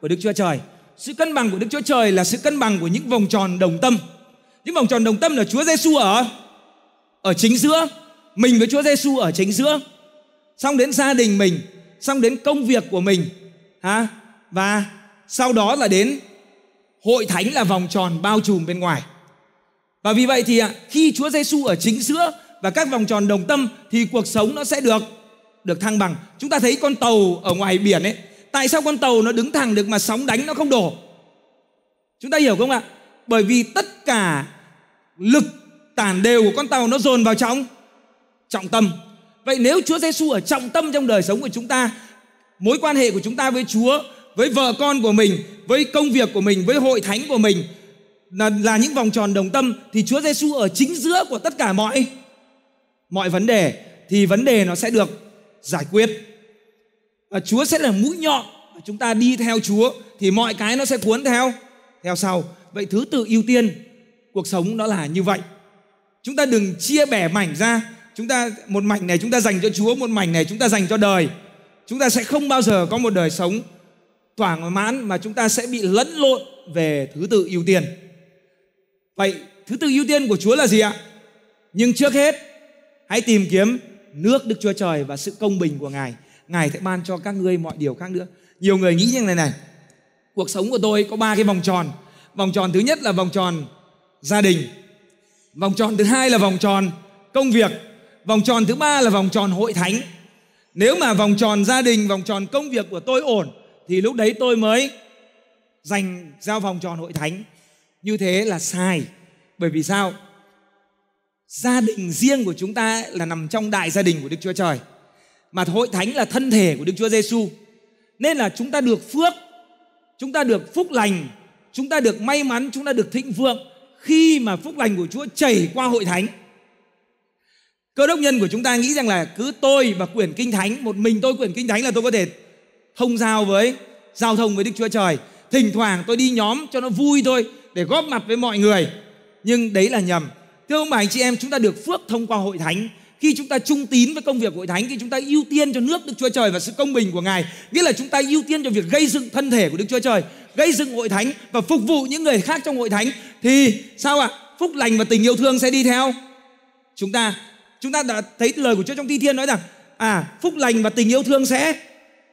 S1: của đức chúa trời sự cân bằng của đức chúa trời là sự cân bằng của những vòng tròn đồng tâm những vòng tròn đồng tâm là chúa giêsu ở ở chính giữa mình với chúa giêsu ở chính giữa xong đến gia đình mình xong đến công việc của mình ha và sau đó là đến hội thánh là vòng tròn bao trùm bên ngoài và vì vậy thì khi Chúa Giêsu ở chính giữa và các vòng tròn đồng tâm thì cuộc sống nó sẽ được được thăng bằng. Chúng ta thấy con tàu ở ngoài biển ấy, tại sao con tàu nó đứng thẳng được mà sóng đánh nó không đổ? Chúng ta hiểu không ạ? Bởi vì tất cả lực tản đều của con tàu nó dồn vào trong trọng tâm Vậy nếu Chúa Giêsu ở trọng tâm trong đời sống của chúng ta, mối quan hệ của chúng ta với Chúa, với vợ con của mình, với công việc của mình, với hội thánh của mình là là những vòng tròn đồng tâm thì Chúa Giêsu ở chính giữa của tất cả mọi mọi vấn đề thì vấn đề nó sẽ được giải quyết. Và Chúa sẽ là mũi nhọn và chúng ta đi theo Chúa thì mọi cái nó sẽ cuốn theo theo sau. Vậy thứ tự ưu tiên cuộc sống đó là như vậy. Chúng ta đừng chia bẻ mảnh ra chúng ta một mảnh này chúng ta dành cho Chúa, một mảnh này chúng ta dành cho đời. Chúng ta sẽ không bao giờ có một đời sống thỏa mãn mà chúng ta sẽ bị lẫn lộn về thứ tự ưu tiên. Vậy thứ tự ưu tiên của Chúa là gì ạ? Nhưng trước hết hãy tìm kiếm nước Đức Chúa Trời và sự công bình của Ngài. Ngài sẽ ban cho các ngươi mọi điều khác nữa. Nhiều người nghĩ như này này. Cuộc sống của tôi có ba cái vòng tròn. Vòng tròn thứ nhất là vòng tròn gia đình. Vòng tròn thứ hai là vòng tròn công việc vòng tròn thứ ba là vòng tròn hội thánh nếu mà vòng tròn gia đình vòng tròn công việc của tôi ổn thì lúc đấy tôi mới dành giao vòng tròn hội thánh như thế là sai bởi vì sao gia đình riêng của chúng ta là nằm trong đại gia đình của đức chúa trời mà hội thánh là thân thể của đức chúa giêsu nên là chúng ta được phước chúng ta được phúc lành chúng ta được may mắn chúng ta được thịnh vượng khi mà phúc lành của chúa chảy qua hội thánh cơ đốc nhân của chúng ta nghĩ rằng là cứ tôi và quyển kinh thánh một mình tôi quyển kinh thánh là tôi có thể thông giao với giao thông với đức chúa trời thỉnh thoảng tôi đi nhóm cho nó vui thôi để góp mặt với mọi người nhưng đấy là nhầm thưa ông bà anh chị em chúng ta được phước thông qua hội thánh khi chúng ta trung tín với công việc hội thánh khi chúng ta ưu tiên cho nước đức chúa trời và sự công bình của ngài nghĩa là chúng ta ưu tiên cho việc gây dựng thân thể của đức chúa trời gây dựng hội thánh và phục vụ những người khác trong hội thánh thì sao ạ à? phúc lành và tình yêu thương sẽ đi theo chúng ta Chúng ta đã thấy lời của Chúa trong Thi Thiên nói rằng à phúc lành và tình yêu thương sẽ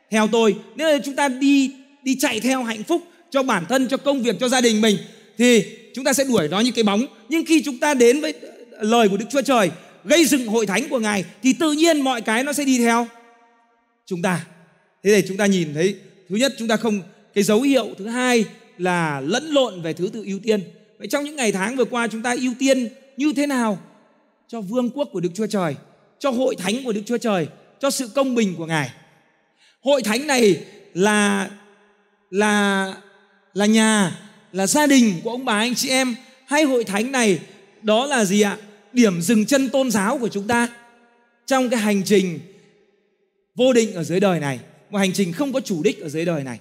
S1: theo tôi. Nếu là chúng ta đi đi chạy theo hạnh phúc cho bản thân, cho công việc, cho gia đình mình thì chúng ta sẽ đuổi nó như cái bóng. Nhưng khi chúng ta đến với lời của Đức Chúa Trời gây dựng hội thánh của Ngài thì tự nhiên mọi cái nó sẽ đi theo chúng ta. Thế để chúng ta nhìn thấy thứ nhất chúng ta không cái dấu hiệu thứ hai là lẫn lộn về thứ tự ưu tiên. Vậy trong những ngày tháng vừa qua chúng ta ưu tiên như thế nào cho vương quốc của Đức Chúa Trời, cho hội thánh của Đức Chúa Trời, cho sự công bình của Ngài. Hội thánh này là là là nhà, là gia đình của ông bà anh chị em hay hội thánh này đó là gì ạ? Điểm dừng chân tôn giáo của chúng ta trong cái hành trình vô định ở dưới đời này, một hành trình không có chủ đích ở dưới đời này.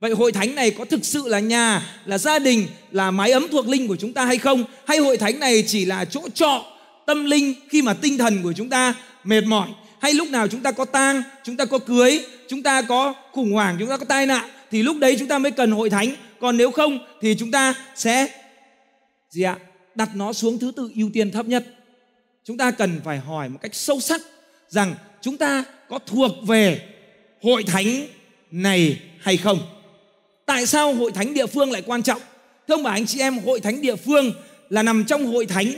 S1: Vậy hội thánh này có thực sự là nhà, là gia đình, là mái ấm thuộc linh của chúng ta hay không? Hay hội thánh này chỉ là chỗ trọ tâm linh khi mà tinh thần của chúng ta mệt mỏi hay lúc nào chúng ta có tang chúng ta có cưới chúng ta có khủng hoảng chúng ta có tai nạn thì lúc đấy chúng ta mới cần hội thánh còn nếu không thì chúng ta sẽ gì ạ đặt nó xuống thứ tự ưu tiên thấp nhất chúng ta cần phải hỏi một cách sâu sắc rằng chúng ta có thuộc về hội thánh này hay không tại sao hội thánh địa phương lại quan trọng thưa ông bà anh chị em hội thánh địa phương là nằm trong hội thánh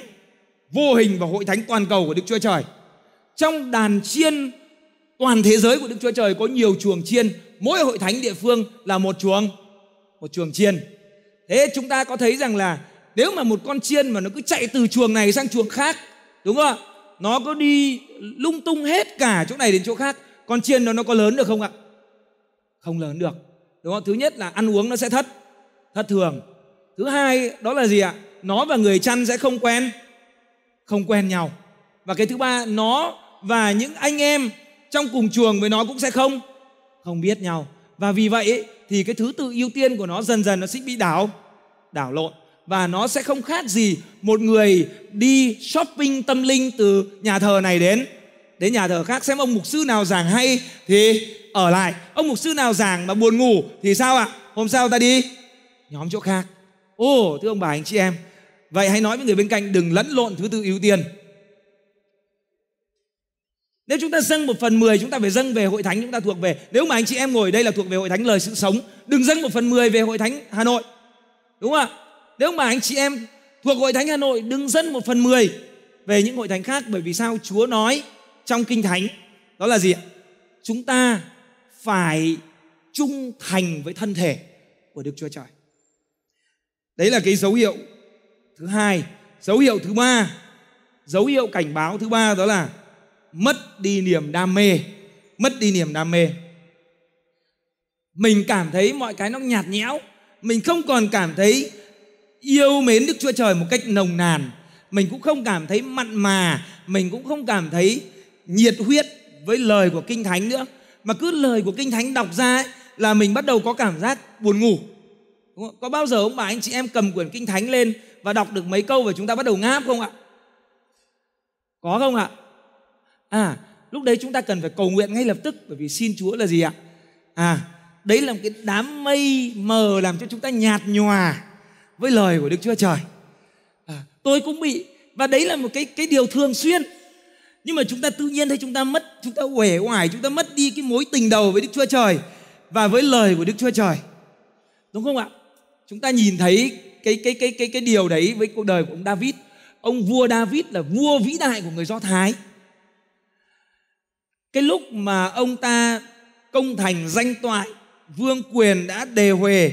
S1: vô hình và hội thánh toàn cầu của Đức Chúa Trời. Trong đàn chiên toàn thế giới của Đức Chúa Trời có nhiều chuồng chiên, mỗi hội thánh địa phương là một chuồng, một chuồng chiên. Thế chúng ta có thấy rằng là nếu mà một con chiên mà nó cứ chạy từ chuồng này sang chuồng khác, đúng không ạ? Nó có đi lung tung hết cả chỗ này đến chỗ khác, con chiên nó nó có lớn được không ạ? Không lớn được. Đúng không? Thứ nhất là ăn uống nó sẽ thất, thất thường. Thứ hai đó là gì ạ? Nó và người chăn sẽ không quen không quen nhau và cái thứ ba nó và những anh em trong cùng chuồng với nó cũng sẽ không không biết nhau và vì vậy thì cái thứ tự ưu tiên của nó dần dần nó sẽ bị đảo đảo lộn và nó sẽ không khác gì một người đi shopping tâm linh từ nhà thờ này đến đến nhà thờ khác xem ông mục sư nào giảng hay thì ở lại ông mục sư nào giảng mà buồn ngủ thì sao ạ hôm sau ta đi nhóm chỗ khác ồ thưa ông bà anh chị em Vậy hãy nói với người bên cạnh đừng lẫn lộn thứ tự ưu tiên. Nếu chúng ta dâng một phần mười chúng ta phải dâng về hội thánh chúng ta thuộc về. Nếu mà anh chị em ngồi đây là thuộc về hội thánh lời sự sống, đừng dâng một phần mười về hội thánh Hà Nội. Đúng không ạ? Nếu mà anh chị em thuộc hội thánh Hà Nội đừng dâng một phần mười về những hội thánh khác bởi vì sao Chúa nói trong kinh thánh đó là gì ạ? Chúng ta phải trung thành với thân thể của Đức Chúa Trời. Đấy là cái dấu hiệu thứ hai dấu hiệu thứ ba dấu hiệu cảnh báo thứ ba đó là mất đi niềm đam mê mất đi niềm đam mê mình cảm thấy mọi cái nó nhạt nhẽo mình không còn cảm thấy yêu mến đức chúa trời một cách nồng nàn mình cũng không cảm thấy mặn mà mình cũng không cảm thấy nhiệt huyết với lời của kinh thánh nữa mà cứ lời của kinh thánh đọc ra ấy, là mình bắt đầu có cảm giác buồn ngủ có bao giờ ông bà anh chị em cầm quyển kinh thánh lên và đọc được mấy câu và chúng ta bắt đầu ngáp không ạ? Có không ạ? À, lúc đấy chúng ta cần phải cầu nguyện ngay lập tức bởi vì xin Chúa là gì ạ? À, đấy là một cái đám mây mờ làm cho chúng ta nhạt nhòa với lời của Đức Chúa Trời. À, tôi cũng bị và đấy là một cái cái điều thường xuyên nhưng mà chúng ta tự nhiên thấy chúng ta mất chúng ta uể oải chúng ta mất đi cái mối tình đầu với đức chúa trời và với lời của đức chúa trời đúng không ạ chúng ta nhìn thấy cái cái cái cái cái điều đấy với cuộc đời của ông David ông vua David là vua vĩ đại của người Do Thái cái lúc mà ông ta công thành danh toại vương quyền đã đề huề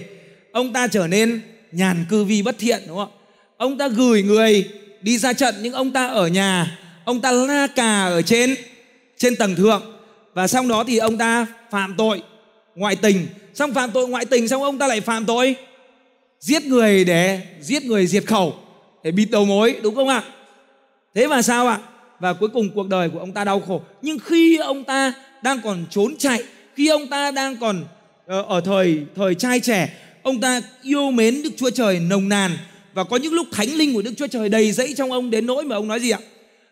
S1: ông ta trở nên nhàn cư vi bất thiện đúng không ông ta gửi người đi ra trận nhưng ông ta ở nhà ông ta la cà ở trên trên tầng thượng và sau đó thì ông ta phạm tội ngoại tình xong phạm tội ngoại tình xong ông ta lại phạm tội giết người để giết người diệt khẩu để bịt đầu mối đúng không ạ thế mà sao ạ và cuối cùng cuộc đời của ông ta đau khổ nhưng khi ông ta đang còn trốn chạy khi ông ta đang còn ờ, ở thời thời trai trẻ ông ta yêu mến đức chúa trời nồng nàn và có những lúc thánh linh của đức chúa trời đầy dẫy trong ông đến nỗi mà ông nói gì ạ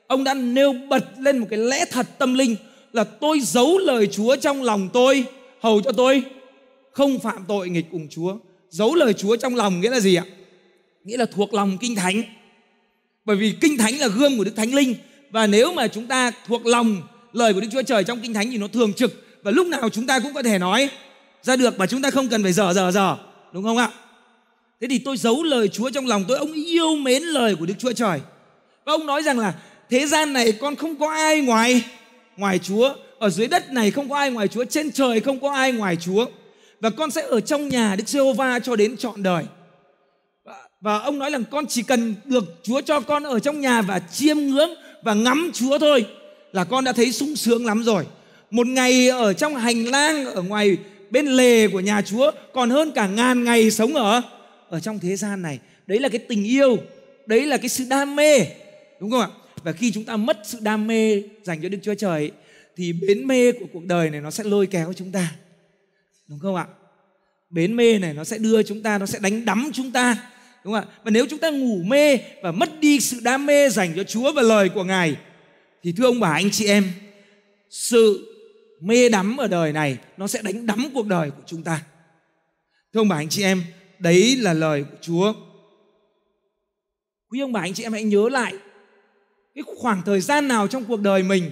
S1: ông đã nêu bật lên một cái lẽ thật tâm linh là tôi giấu lời chúa trong lòng tôi hầu cho tôi không phạm tội nghịch cùng chúa giấu lời Chúa trong lòng nghĩa là gì ạ? Nghĩa là thuộc lòng Kinh Thánh. Bởi vì Kinh Thánh là gương của Đức Thánh Linh và nếu mà chúng ta thuộc lòng lời của Đức Chúa Trời trong Kinh Thánh thì nó thường trực và lúc nào chúng ta cũng có thể nói ra được mà chúng ta không cần phải dở dở dở đúng không ạ? Thế thì tôi giấu lời Chúa trong lòng tôi ông yêu mến lời của Đức Chúa Trời. Và ông nói rằng là thế gian này con không có ai ngoài ngoài Chúa, ở dưới đất này không có ai ngoài Chúa, trên trời không có ai ngoài Chúa và con sẽ ở trong nhà Đức Giê-hô-va cho đến trọn đời. Và ông nói rằng con chỉ cần được Chúa cho con ở trong nhà và chiêm ngưỡng và ngắm Chúa thôi là con đã thấy sung sướng lắm rồi. Một ngày ở trong hành lang ở ngoài bên lề của nhà Chúa còn hơn cả ngàn ngày sống ở ở trong thế gian này. Đấy là cái tình yêu, đấy là cái sự đam mê, đúng không ạ? Và khi chúng ta mất sự đam mê dành cho Đức Chúa Trời thì bến mê của cuộc đời này nó sẽ lôi kéo chúng ta đúng không ạ bến mê này nó sẽ đưa chúng ta nó sẽ đánh đắm chúng ta đúng không ạ và nếu chúng ta ngủ mê và mất đi sự đam mê dành cho chúa và lời của ngài thì thưa ông bà anh chị em sự mê đắm ở đời này nó sẽ đánh đắm cuộc đời của chúng ta thưa ông bà anh chị em đấy là lời của chúa quý ông bà anh chị em hãy nhớ lại cái khoảng thời gian nào trong cuộc đời mình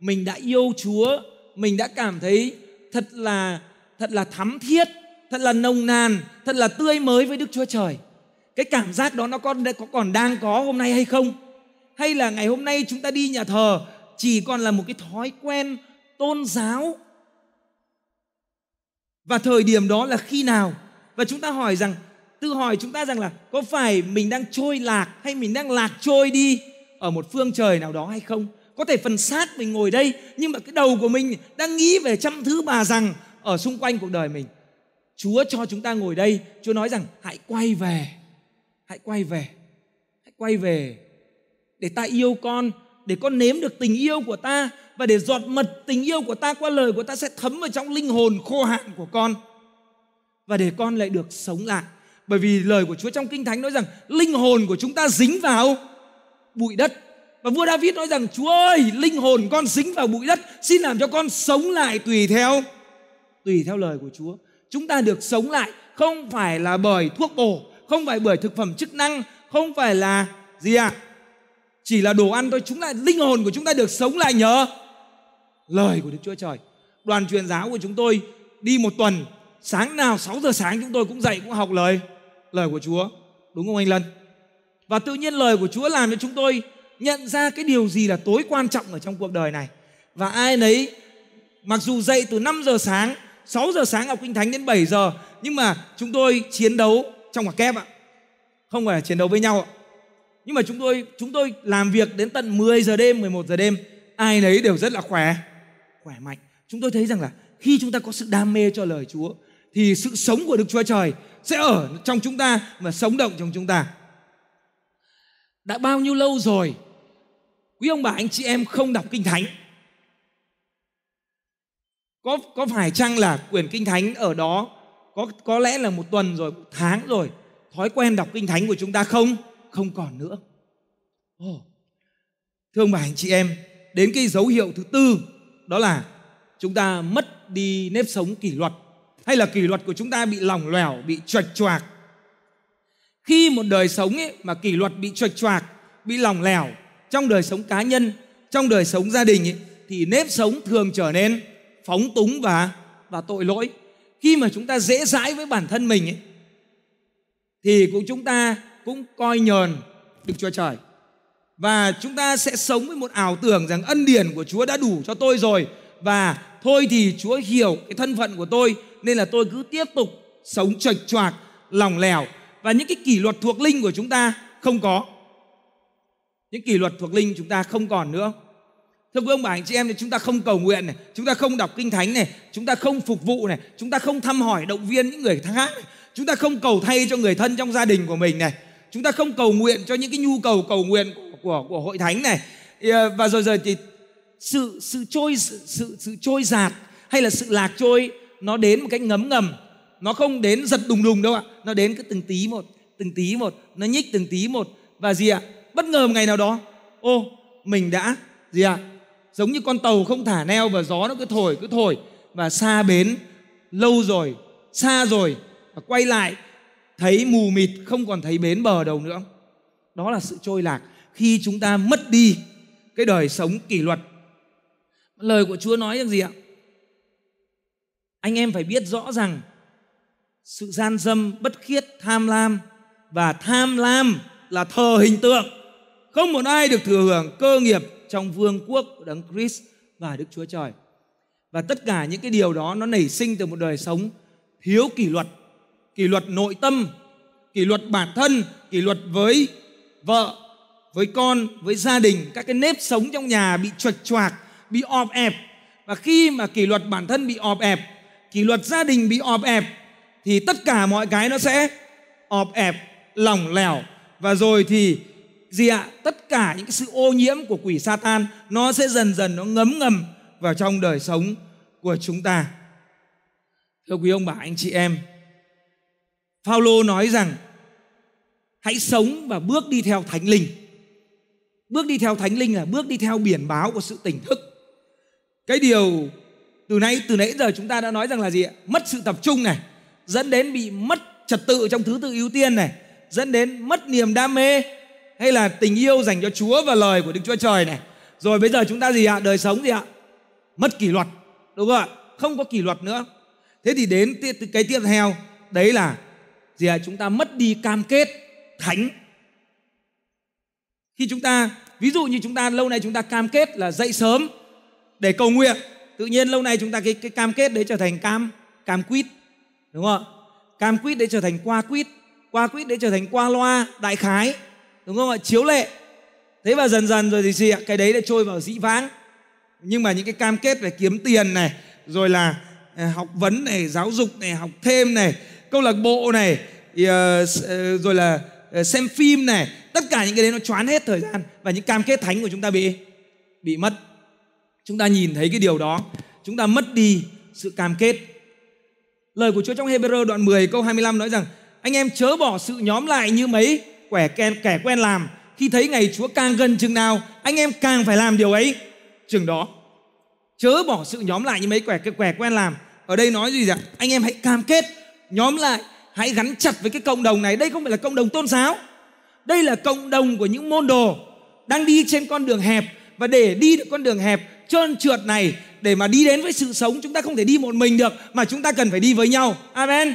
S1: mình đã yêu chúa mình đã cảm thấy thật là thật là thắm thiết thật là nồng nàn thật là tươi mới với đức chúa trời cái cảm giác đó nó có, có còn đang có hôm nay hay không hay là ngày hôm nay chúng ta đi nhà thờ chỉ còn là một cái thói quen tôn giáo và thời điểm đó là khi nào và chúng ta hỏi rằng tự hỏi chúng ta rằng là có phải mình đang trôi lạc hay mình đang lạc trôi đi ở một phương trời nào đó hay không có thể phần sát mình ngồi đây nhưng mà cái đầu của mình đang nghĩ về trăm thứ bà rằng ở xung quanh cuộc đời mình chúa cho chúng ta ngồi đây chúa nói rằng hãy quay về hãy quay về hãy quay về để ta yêu con để con nếm được tình yêu của ta và để giọt mật tình yêu của ta qua lời của ta sẽ thấm vào trong linh hồn khô hạn của con và để con lại được sống lại bởi vì lời của Chúa trong Kinh Thánh nói rằng linh hồn của chúng ta dính vào bụi đất và vua David nói rằng Chúa ơi linh hồn con dính vào bụi đất xin làm cho con sống lại tùy theo tùy theo lời của Chúa. Chúng ta được sống lại không phải là bởi thuốc bổ, không phải bởi thực phẩm chức năng, không phải là gì ạ? À? Chỉ là đồ ăn thôi, chúng ta linh hồn của chúng ta được sống lại nhờ lời của Đức Chúa Trời. Đoàn truyền giáo của chúng tôi đi một tuần, sáng nào 6 giờ sáng chúng tôi cũng dậy cũng học lời lời của Chúa. Đúng không anh Lân? Và tự nhiên lời của Chúa làm cho chúng tôi nhận ra cái điều gì là tối quan trọng ở trong cuộc đời này. Và ai nấy mặc dù dậy từ 5 giờ sáng 6 giờ sáng học kinh thánh đến 7 giờ nhưng mà chúng tôi chiến đấu trong quả kép ạ không phải chiến đấu với nhau ạ nhưng mà chúng tôi chúng tôi làm việc đến tận 10 giờ đêm 11 giờ đêm ai nấy đều rất là khỏe khỏe mạnh chúng tôi thấy rằng là khi chúng ta có sự đam mê cho lời Chúa thì sự sống của Đức Chúa Trời sẽ ở trong chúng ta và sống động trong chúng ta đã bao nhiêu lâu rồi quý ông bà anh chị em không đọc kinh thánh có có phải chăng là quyển kinh thánh ở đó có có lẽ là một tuần rồi một tháng rồi thói quen đọc kinh thánh của chúng ta không không còn nữa oh. thưa bà anh chị em đến cái dấu hiệu thứ tư đó là chúng ta mất đi nếp sống kỷ luật hay là kỷ luật của chúng ta bị lỏng lẻo bị chuệch choạc khi một đời sống ấy mà kỷ luật bị chuệch choạc bị lỏng lẻo trong đời sống cá nhân trong đời sống gia đình ấy, thì nếp sống thường trở nên phóng túng và và tội lỗi khi mà chúng ta dễ dãi với bản thân mình ấy, thì cũng chúng ta cũng coi nhờn Đức Chúa Trời và chúng ta sẽ sống với một ảo tưởng rằng ân điển của Chúa đã đủ cho tôi rồi và thôi thì Chúa hiểu cái thân phận của tôi nên là tôi cứ tiếp tục sống chệch choạc lòng lẻo và những cái kỷ luật thuộc linh của chúng ta không có những kỷ luật thuộc linh chúng ta không còn nữa Thưa quý ông bà anh chị em thì chúng ta không cầu nguyện này, chúng ta không đọc kinh thánh này, chúng ta không phục vụ này, chúng ta không thăm hỏi động viên những người khác này, chúng ta không cầu thay cho người thân trong gia đình của mình này, chúng ta không cầu nguyện cho những cái nhu cầu cầu nguyện của của, của hội thánh này ờ, và rồi rồi thì sự sự trôi sự sự, sự trôi giạt hay là sự lạc trôi nó đến một cách ngấm ngầm nó không đến giật đùng đùng đâu ạ nó đến cứ từng tí một từng tí một nó nhích từng tí một và gì ạ bất ngờ một ngày nào đó ô mình đã gì ạ à? giống như con tàu không thả neo và gió nó cứ thổi cứ thổi và xa bến lâu rồi xa rồi và quay lại thấy mù mịt không còn thấy bến bờ đâu nữa đó là sự trôi lạc khi chúng ta mất đi cái đời sống kỷ luật lời của chúa nói rằng gì ạ anh em phải biết rõ rằng sự gian dâm bất khiết tham lam và tham lam là thờ hình tượng không một ai được thừa hưởng cơ nghiệp trong vương quốc của Đấng Christ và Đức Chúa Trời. Và tất cả những cái điều đó nó nảy sinh từ một đời sống thiếu kỷ luật, kỷ luật nội tâm, kỷ luật bản thân, kỷ luật với vợ, với con, với gia đình, các cái nếp sống trong nhà bị chuột choạc, bị ọp ẹp. Và khi mà kỷ luật bản thân bị ọp ẹp, kỷ luật gia đình bị ọp ẹp thì tất cả mọi cái nó sẽ ọp ẹp, lỏng lẻo và rồi thì gì ạ? Tất cả những cái sự ô nhiễm của quỷ Satan nó sẽ dần dần nó ngấm ngầm vào trong đời sống của chúng ta. Thưa quý ông bà anh chị em, Phaolô nói rằng hãy sống và bước đi theo thánh linh. Bước đi theo thánh linh là bước đi theo biển báo của sự tỉnh thức. Cái điều từ nay từ nãy giờ chúng ta đã nói rằng là gì ạ? Mất sự tập trung này, dẫn đến bị mất trật tự trong thứ tự ưu tiên này, dẫn đến mất niềm đam mê, hay là tình yêu dành cho Chúa và lời của Đức Chúa Trời này. Rồi bây giờ chúng ta gì ạ? Đời sống gì ạ? Mất kỷ luật. Đúng không ạ? Không có kỷ luật nữa. Thế thì đến cái tiếp theo đấy là gì ạ? Chúng ta mất đi cam kết thánh. Khi chúng ta ví dụ như chúng ta lâu nay chúng ta cam kết là dậy sớm để cầu nguyện, tự nhiên lâu nay chúng ta cái cái cam kết đấy trở thành cam cam quýt. Đúng không ạ? Cam quýt đấy trở thành qua quýt, qua quýt đấy trở thành qua loa đại khái đúng không ạ chiếu lệ thế và dần dần rồi thì gì ạ cái đấy đã trôi vào dĩ vãng nhưng mà những cái cam kết về kiếm tiền này rồi là à, học vấn này giáo dục này học thêm này câu lạc bộ này ờ, ờ, rồi là ờ, xem phim này tất cả những cái đấy nó choán hết thời gian và những cam kết thánh của chúng ta bị bị mất chúng ta nhìn thấy cái điều đó chúng ta mất đi sự cam kết lời của Chúa trong Hebrew đoạn 10 câu 25 nói rằng anh em chớ bỏ sự nhóm lại như mấy quẻ ken kẻ quen làm khi thấy ngày Chúa càng gần chừng nào anh em càng phải làm điều ấy chừng đó chớ bỏ sự nhóm lại như mấy quẻ quẻ quen làm ở đây nói gì rằng anh em hãy cam kết nhóm lại hãy gắn chặt với cái cộng đồng này đây không phải là cộng đồng tôn giáo đây là cộng đồng của những môn đồ đang đi trên con đường hẹp và để đi được con đường hẹp trơn trượt này để mà đi đến với sự sống chúng ta không thể đi một mình được mà chúng ta cần phải đi với nhau amen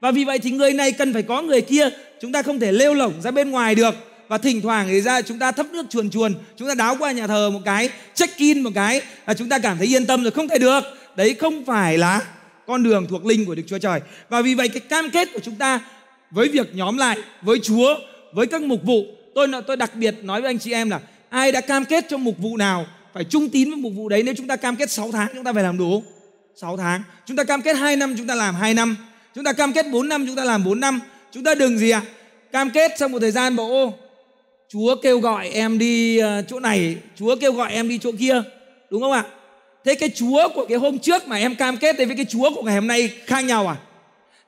S1: và vì vậy thì người này cần phải có người kia chúng ta không thể lêu lỏng ra bên ngoài được và thỉnh thoảng thì ra chúng ta thấp nước chuồn chuồn chúng ta đáo qua nhà thờ một cái check in một cái là chúng ta cảm thấy yên tâm rồi không thể được đấy không phải là con đường thuộc linh của đức chúa trời và vì vậy cái cam kết của chúng ta với việc nhóm lại với chúa với các mục vụ tôi tôi đặc biệt nói với anh chị em là ai đã cam kết cho mục vụ nào phải trung tín với mục vụ đấy nếu chúng ta cam kết 6 tháng chúng ta phải làm đủ 6 tháng chúng ta cam kết 2 năm chúng ta làm 2 năm chúng ta cam kết 4 năm chúng ta làm 4 năm chúng ta đừng gì ạ à? cam kết sau một thời gian bảo ô chúa kêu gọi em đi ờ, chỗ này chúa kêu gọi em đi chỗ kia đúng không ạ thế cái chúa của cái hôm trước mà em cam kết đấy với cái chúa của ngày hôm nay khác nhau à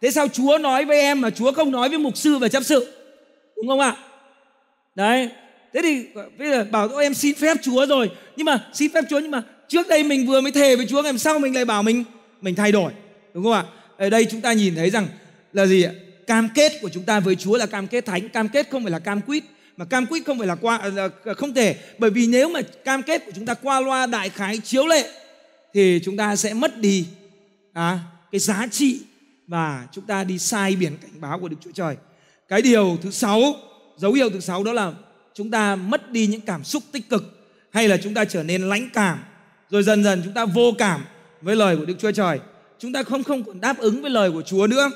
S1: thế sao chúa nói với em mà chúa không nói với mục sư và chấp sự đúng không ạ đấy thế thì bây giờ bảo ôi em xin phép chúa rồi nhưng mà xin phép chúa nhưng mà trước đây mình vừa mới thề với chúa ngày hôm sau mình lại bảo mình mình thay đổi đúng không ạ ở đây chúng ta nhìn thấy rằng là gì ạ cam kết của chúng ta với Chúa là cam kết thánh, cam kết không phải là cam quýt mà cam quýt không phải là qua là không thể bởi vì nếu mà cam kết của chúng ta qua loa đại khái chiếu lệ thì chúng ta sẽ mất đi à, cái giá trị và chúng ta đi sai biển cảnh báo của Đức Chúa Trời. Cái điều thứ sáu, dấu hiệu thứ sáu đó là chúng ta mất đi những cảm xúc tích cực hay là chúng ta trở nên lãnh cảm rồi dần dần chúng ta vô cảm với lời của Đức Chúa Trời. Chúng ta không không còn đáp ứng với lời của Chúa nữa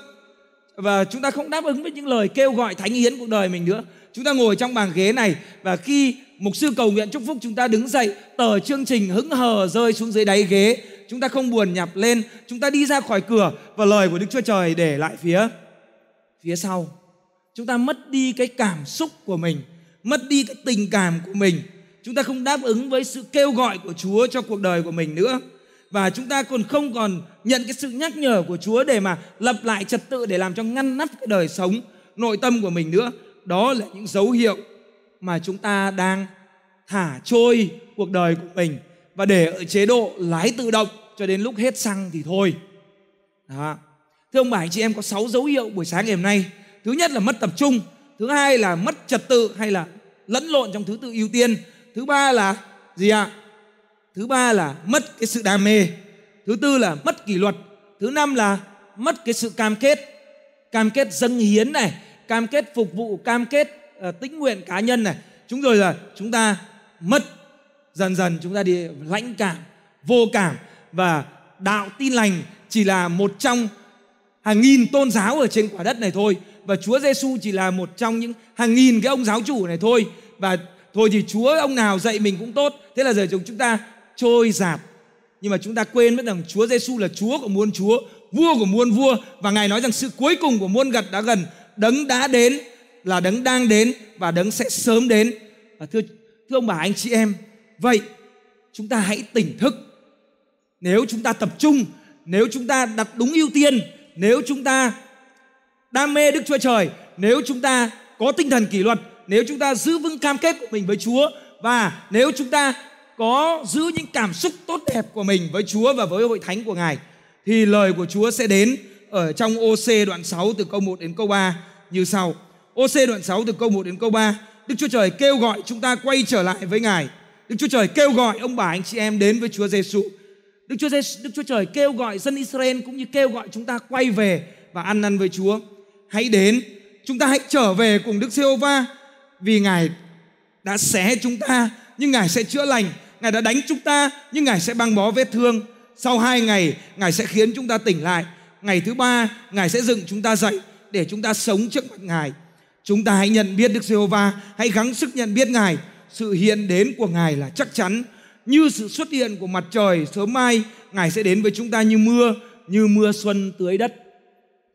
S1: và chúng ta không đáp ứng với những lời kêu gọi thánh hiến cuộc đời mình nữa chúng ta ngồi trong bàn ghế này và khi mục sư cầu nguyện chúc phúc chúng ta đứng dậy tờ chương trình hững hờ rơi xuống dưới đáy ghế chúng ta không buồn nhặt lên chúng ta đi ra khỏi cửa và lời của đức chúa trời để lại phía phía sau chúng ta mất đi cái cảm xúc của mình mất đi cái tình cảm của mình chúng ta không đáp ứng với sự kêu gọi của chúa cho cuộc đời của mình nữa và chúng ta còn không còn nhận cái sự nhắc nhở của Chúa để mà lập lại trật tự để làm cho ngăn nắp cái đời sống nội tâm của mình nữa. Đó là những dấu hiệu mà chúng ta đang thả trôi cuộc đời của mình và để ở chế độ lái tự động cho đến lúc hết xăng thì thôi. Đó. Thưa ông bà anh chị em có 6 dấu hiệu buổi sáng ngày hôm nay. Thứ nhất là mất tập trung, thứ hai là mất trật tự hay là lẫn lộn trong thứ tự ưu tiên, thứ ba là gì ạ? À? thứ ba là mất cái sự đam mê thứ tư là mất kỷ luật thứ năm là mất cái sự cam kết cam kết dâng hiến này cam kết phục vụ cam kết uh, ờ, tĩnh nguyện cá nhân này chúng rồi là chúng ta mất dần dần chúng ta đi lãnh cảm vô cảm và đạo tin lành chỉ là một trong hàng nghìn tôn giáo ở trên quả đất này thôi và Chúa Giêsu chỉ là một trong những hàng nghìn cái ông giáo chủ này thôi và thôi thì Chúa ông nào dạy mình cũng tốt thế là giờ chúng ta trôi giạt nhưng mà chúng ta quên mất rằng Chúa Giêsu là Chúa của muôn Chúa vua của muôn vua và ngài nói rằng sự cuối cùng của muôn gặt đã gần đấng đã đến là đấng đang đến và đấng sẽ sớm đến và thưa thưa ông bà anh chị em vậy chúng ta hãy tỉnh thức nếu chúng ta tập trung nếu chúng ta đặt đúng ưu tiên nếu chúng ta đam mê đức chúa trời nếu chúng ta có tinh thần kỷ luật nếu chúng ta giữ vững cam kết của mình với chúa và nếu chúng ta có giữ những cảm xúc tốt đẹp của mình với Chúa và với hội thánh của Ngài thì lời của Chúa sẽ đến ở trong OC đoạn 6 từ câu 1 đến câu 3 như sau. OC đoạn 6 từ câu 1 đến câu 3, Đức Chúa Trời kêu gọi chúng ta quay trở lại với Ngài. Đức Chúa Trời kêu gọi ông bà anh chị em đến với Chúa Giêsu. Đức Chúa giê Đức Chúa Trời kêu gọi dân Israel cũng như kêu gọi chúng ta quay về và ăn năn với Chúa. Hãy đến, chúng ta hãy trở về cùng Đức Giê-hô-va vì Ngài đã xé chúng ta nhưng Ngài sẽ chữa lành. Ngài đã đánh chúng ta nhưng Ngài sẽ băng bó vết thương. Sau hai ngày, Ngài sẽ khiến chúng ta tỉnh lại. Ngày thứ ba, Ngài sẽ dựng chúng ta dậy để chúng ta sống trước mặt Ngài. Chúng ta hãy nhận biết Đức Giê-hô-va, hãy gắng sức nhận biết Ngài. Sự hiện đến của Ngài là chắc chắn. Như sự xuất hiện của mặt trời sớm mai, Ngài sẽ đến với chúng ta như mưa, như mưa xuân tưới đất.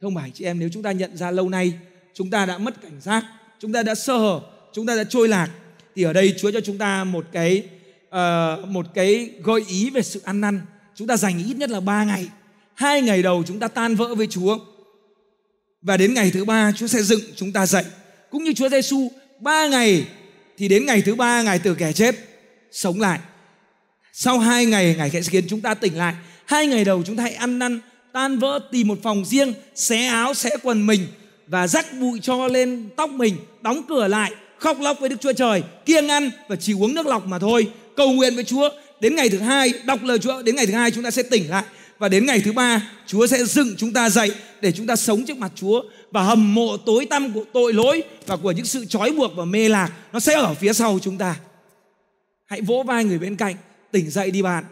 S1: Thông bài chị em, nếu chúng ta nhận ra lâu nay, chúng ta đã mất cảnh giác, chúng ta đã sơ hở, chúng ta đã trôi lạc, thì ở đây Chúa cho chúng ta một cái uh, một cái gợi ý về sự ăn năn. Chúng ta dành ít nhất là 3 ngày. Hai ngày đầu chúng ta tan vỡ với Chúa. Và đến ngày thứ ba Chúa sẽ dựng chúng ta dậy. Cũng như Chúa Giêsu ba ngày thì đến ngày thứ ba ngài từ kẻ chết sống lại. Sau hai ngày Ngài sẽ khiến chúng ta tỉnh lại. Hai ngày đầu chúng ta hãy ăn năn, tan vỡ tìm một phòng riêng, xé áo, xé quần mình và rắc bụi cho lên tóc mình, đóng cửa lại khóc lóc với Đức Chúa Trời, kiêng ăn và chỉ uống nước lọc mà thôi. Cầu nguyện với Chúa, đến ngày thứ hai đọc lời Chúa, đến ngày thứ hai chúng ta sẽ tỉnh lại và đến ngày thứ ba Chúa sẽ dựng chúng ta dậy để chúng ta sống trước mặt Chúa và hầm mộ tối tăm của tội lỗi và của những sự trói buộc và mê lạc nó sẽ ở phía sau chúng ta. Hãy vỗ vai người bên cạnh, tỉnh dậy đi bạn.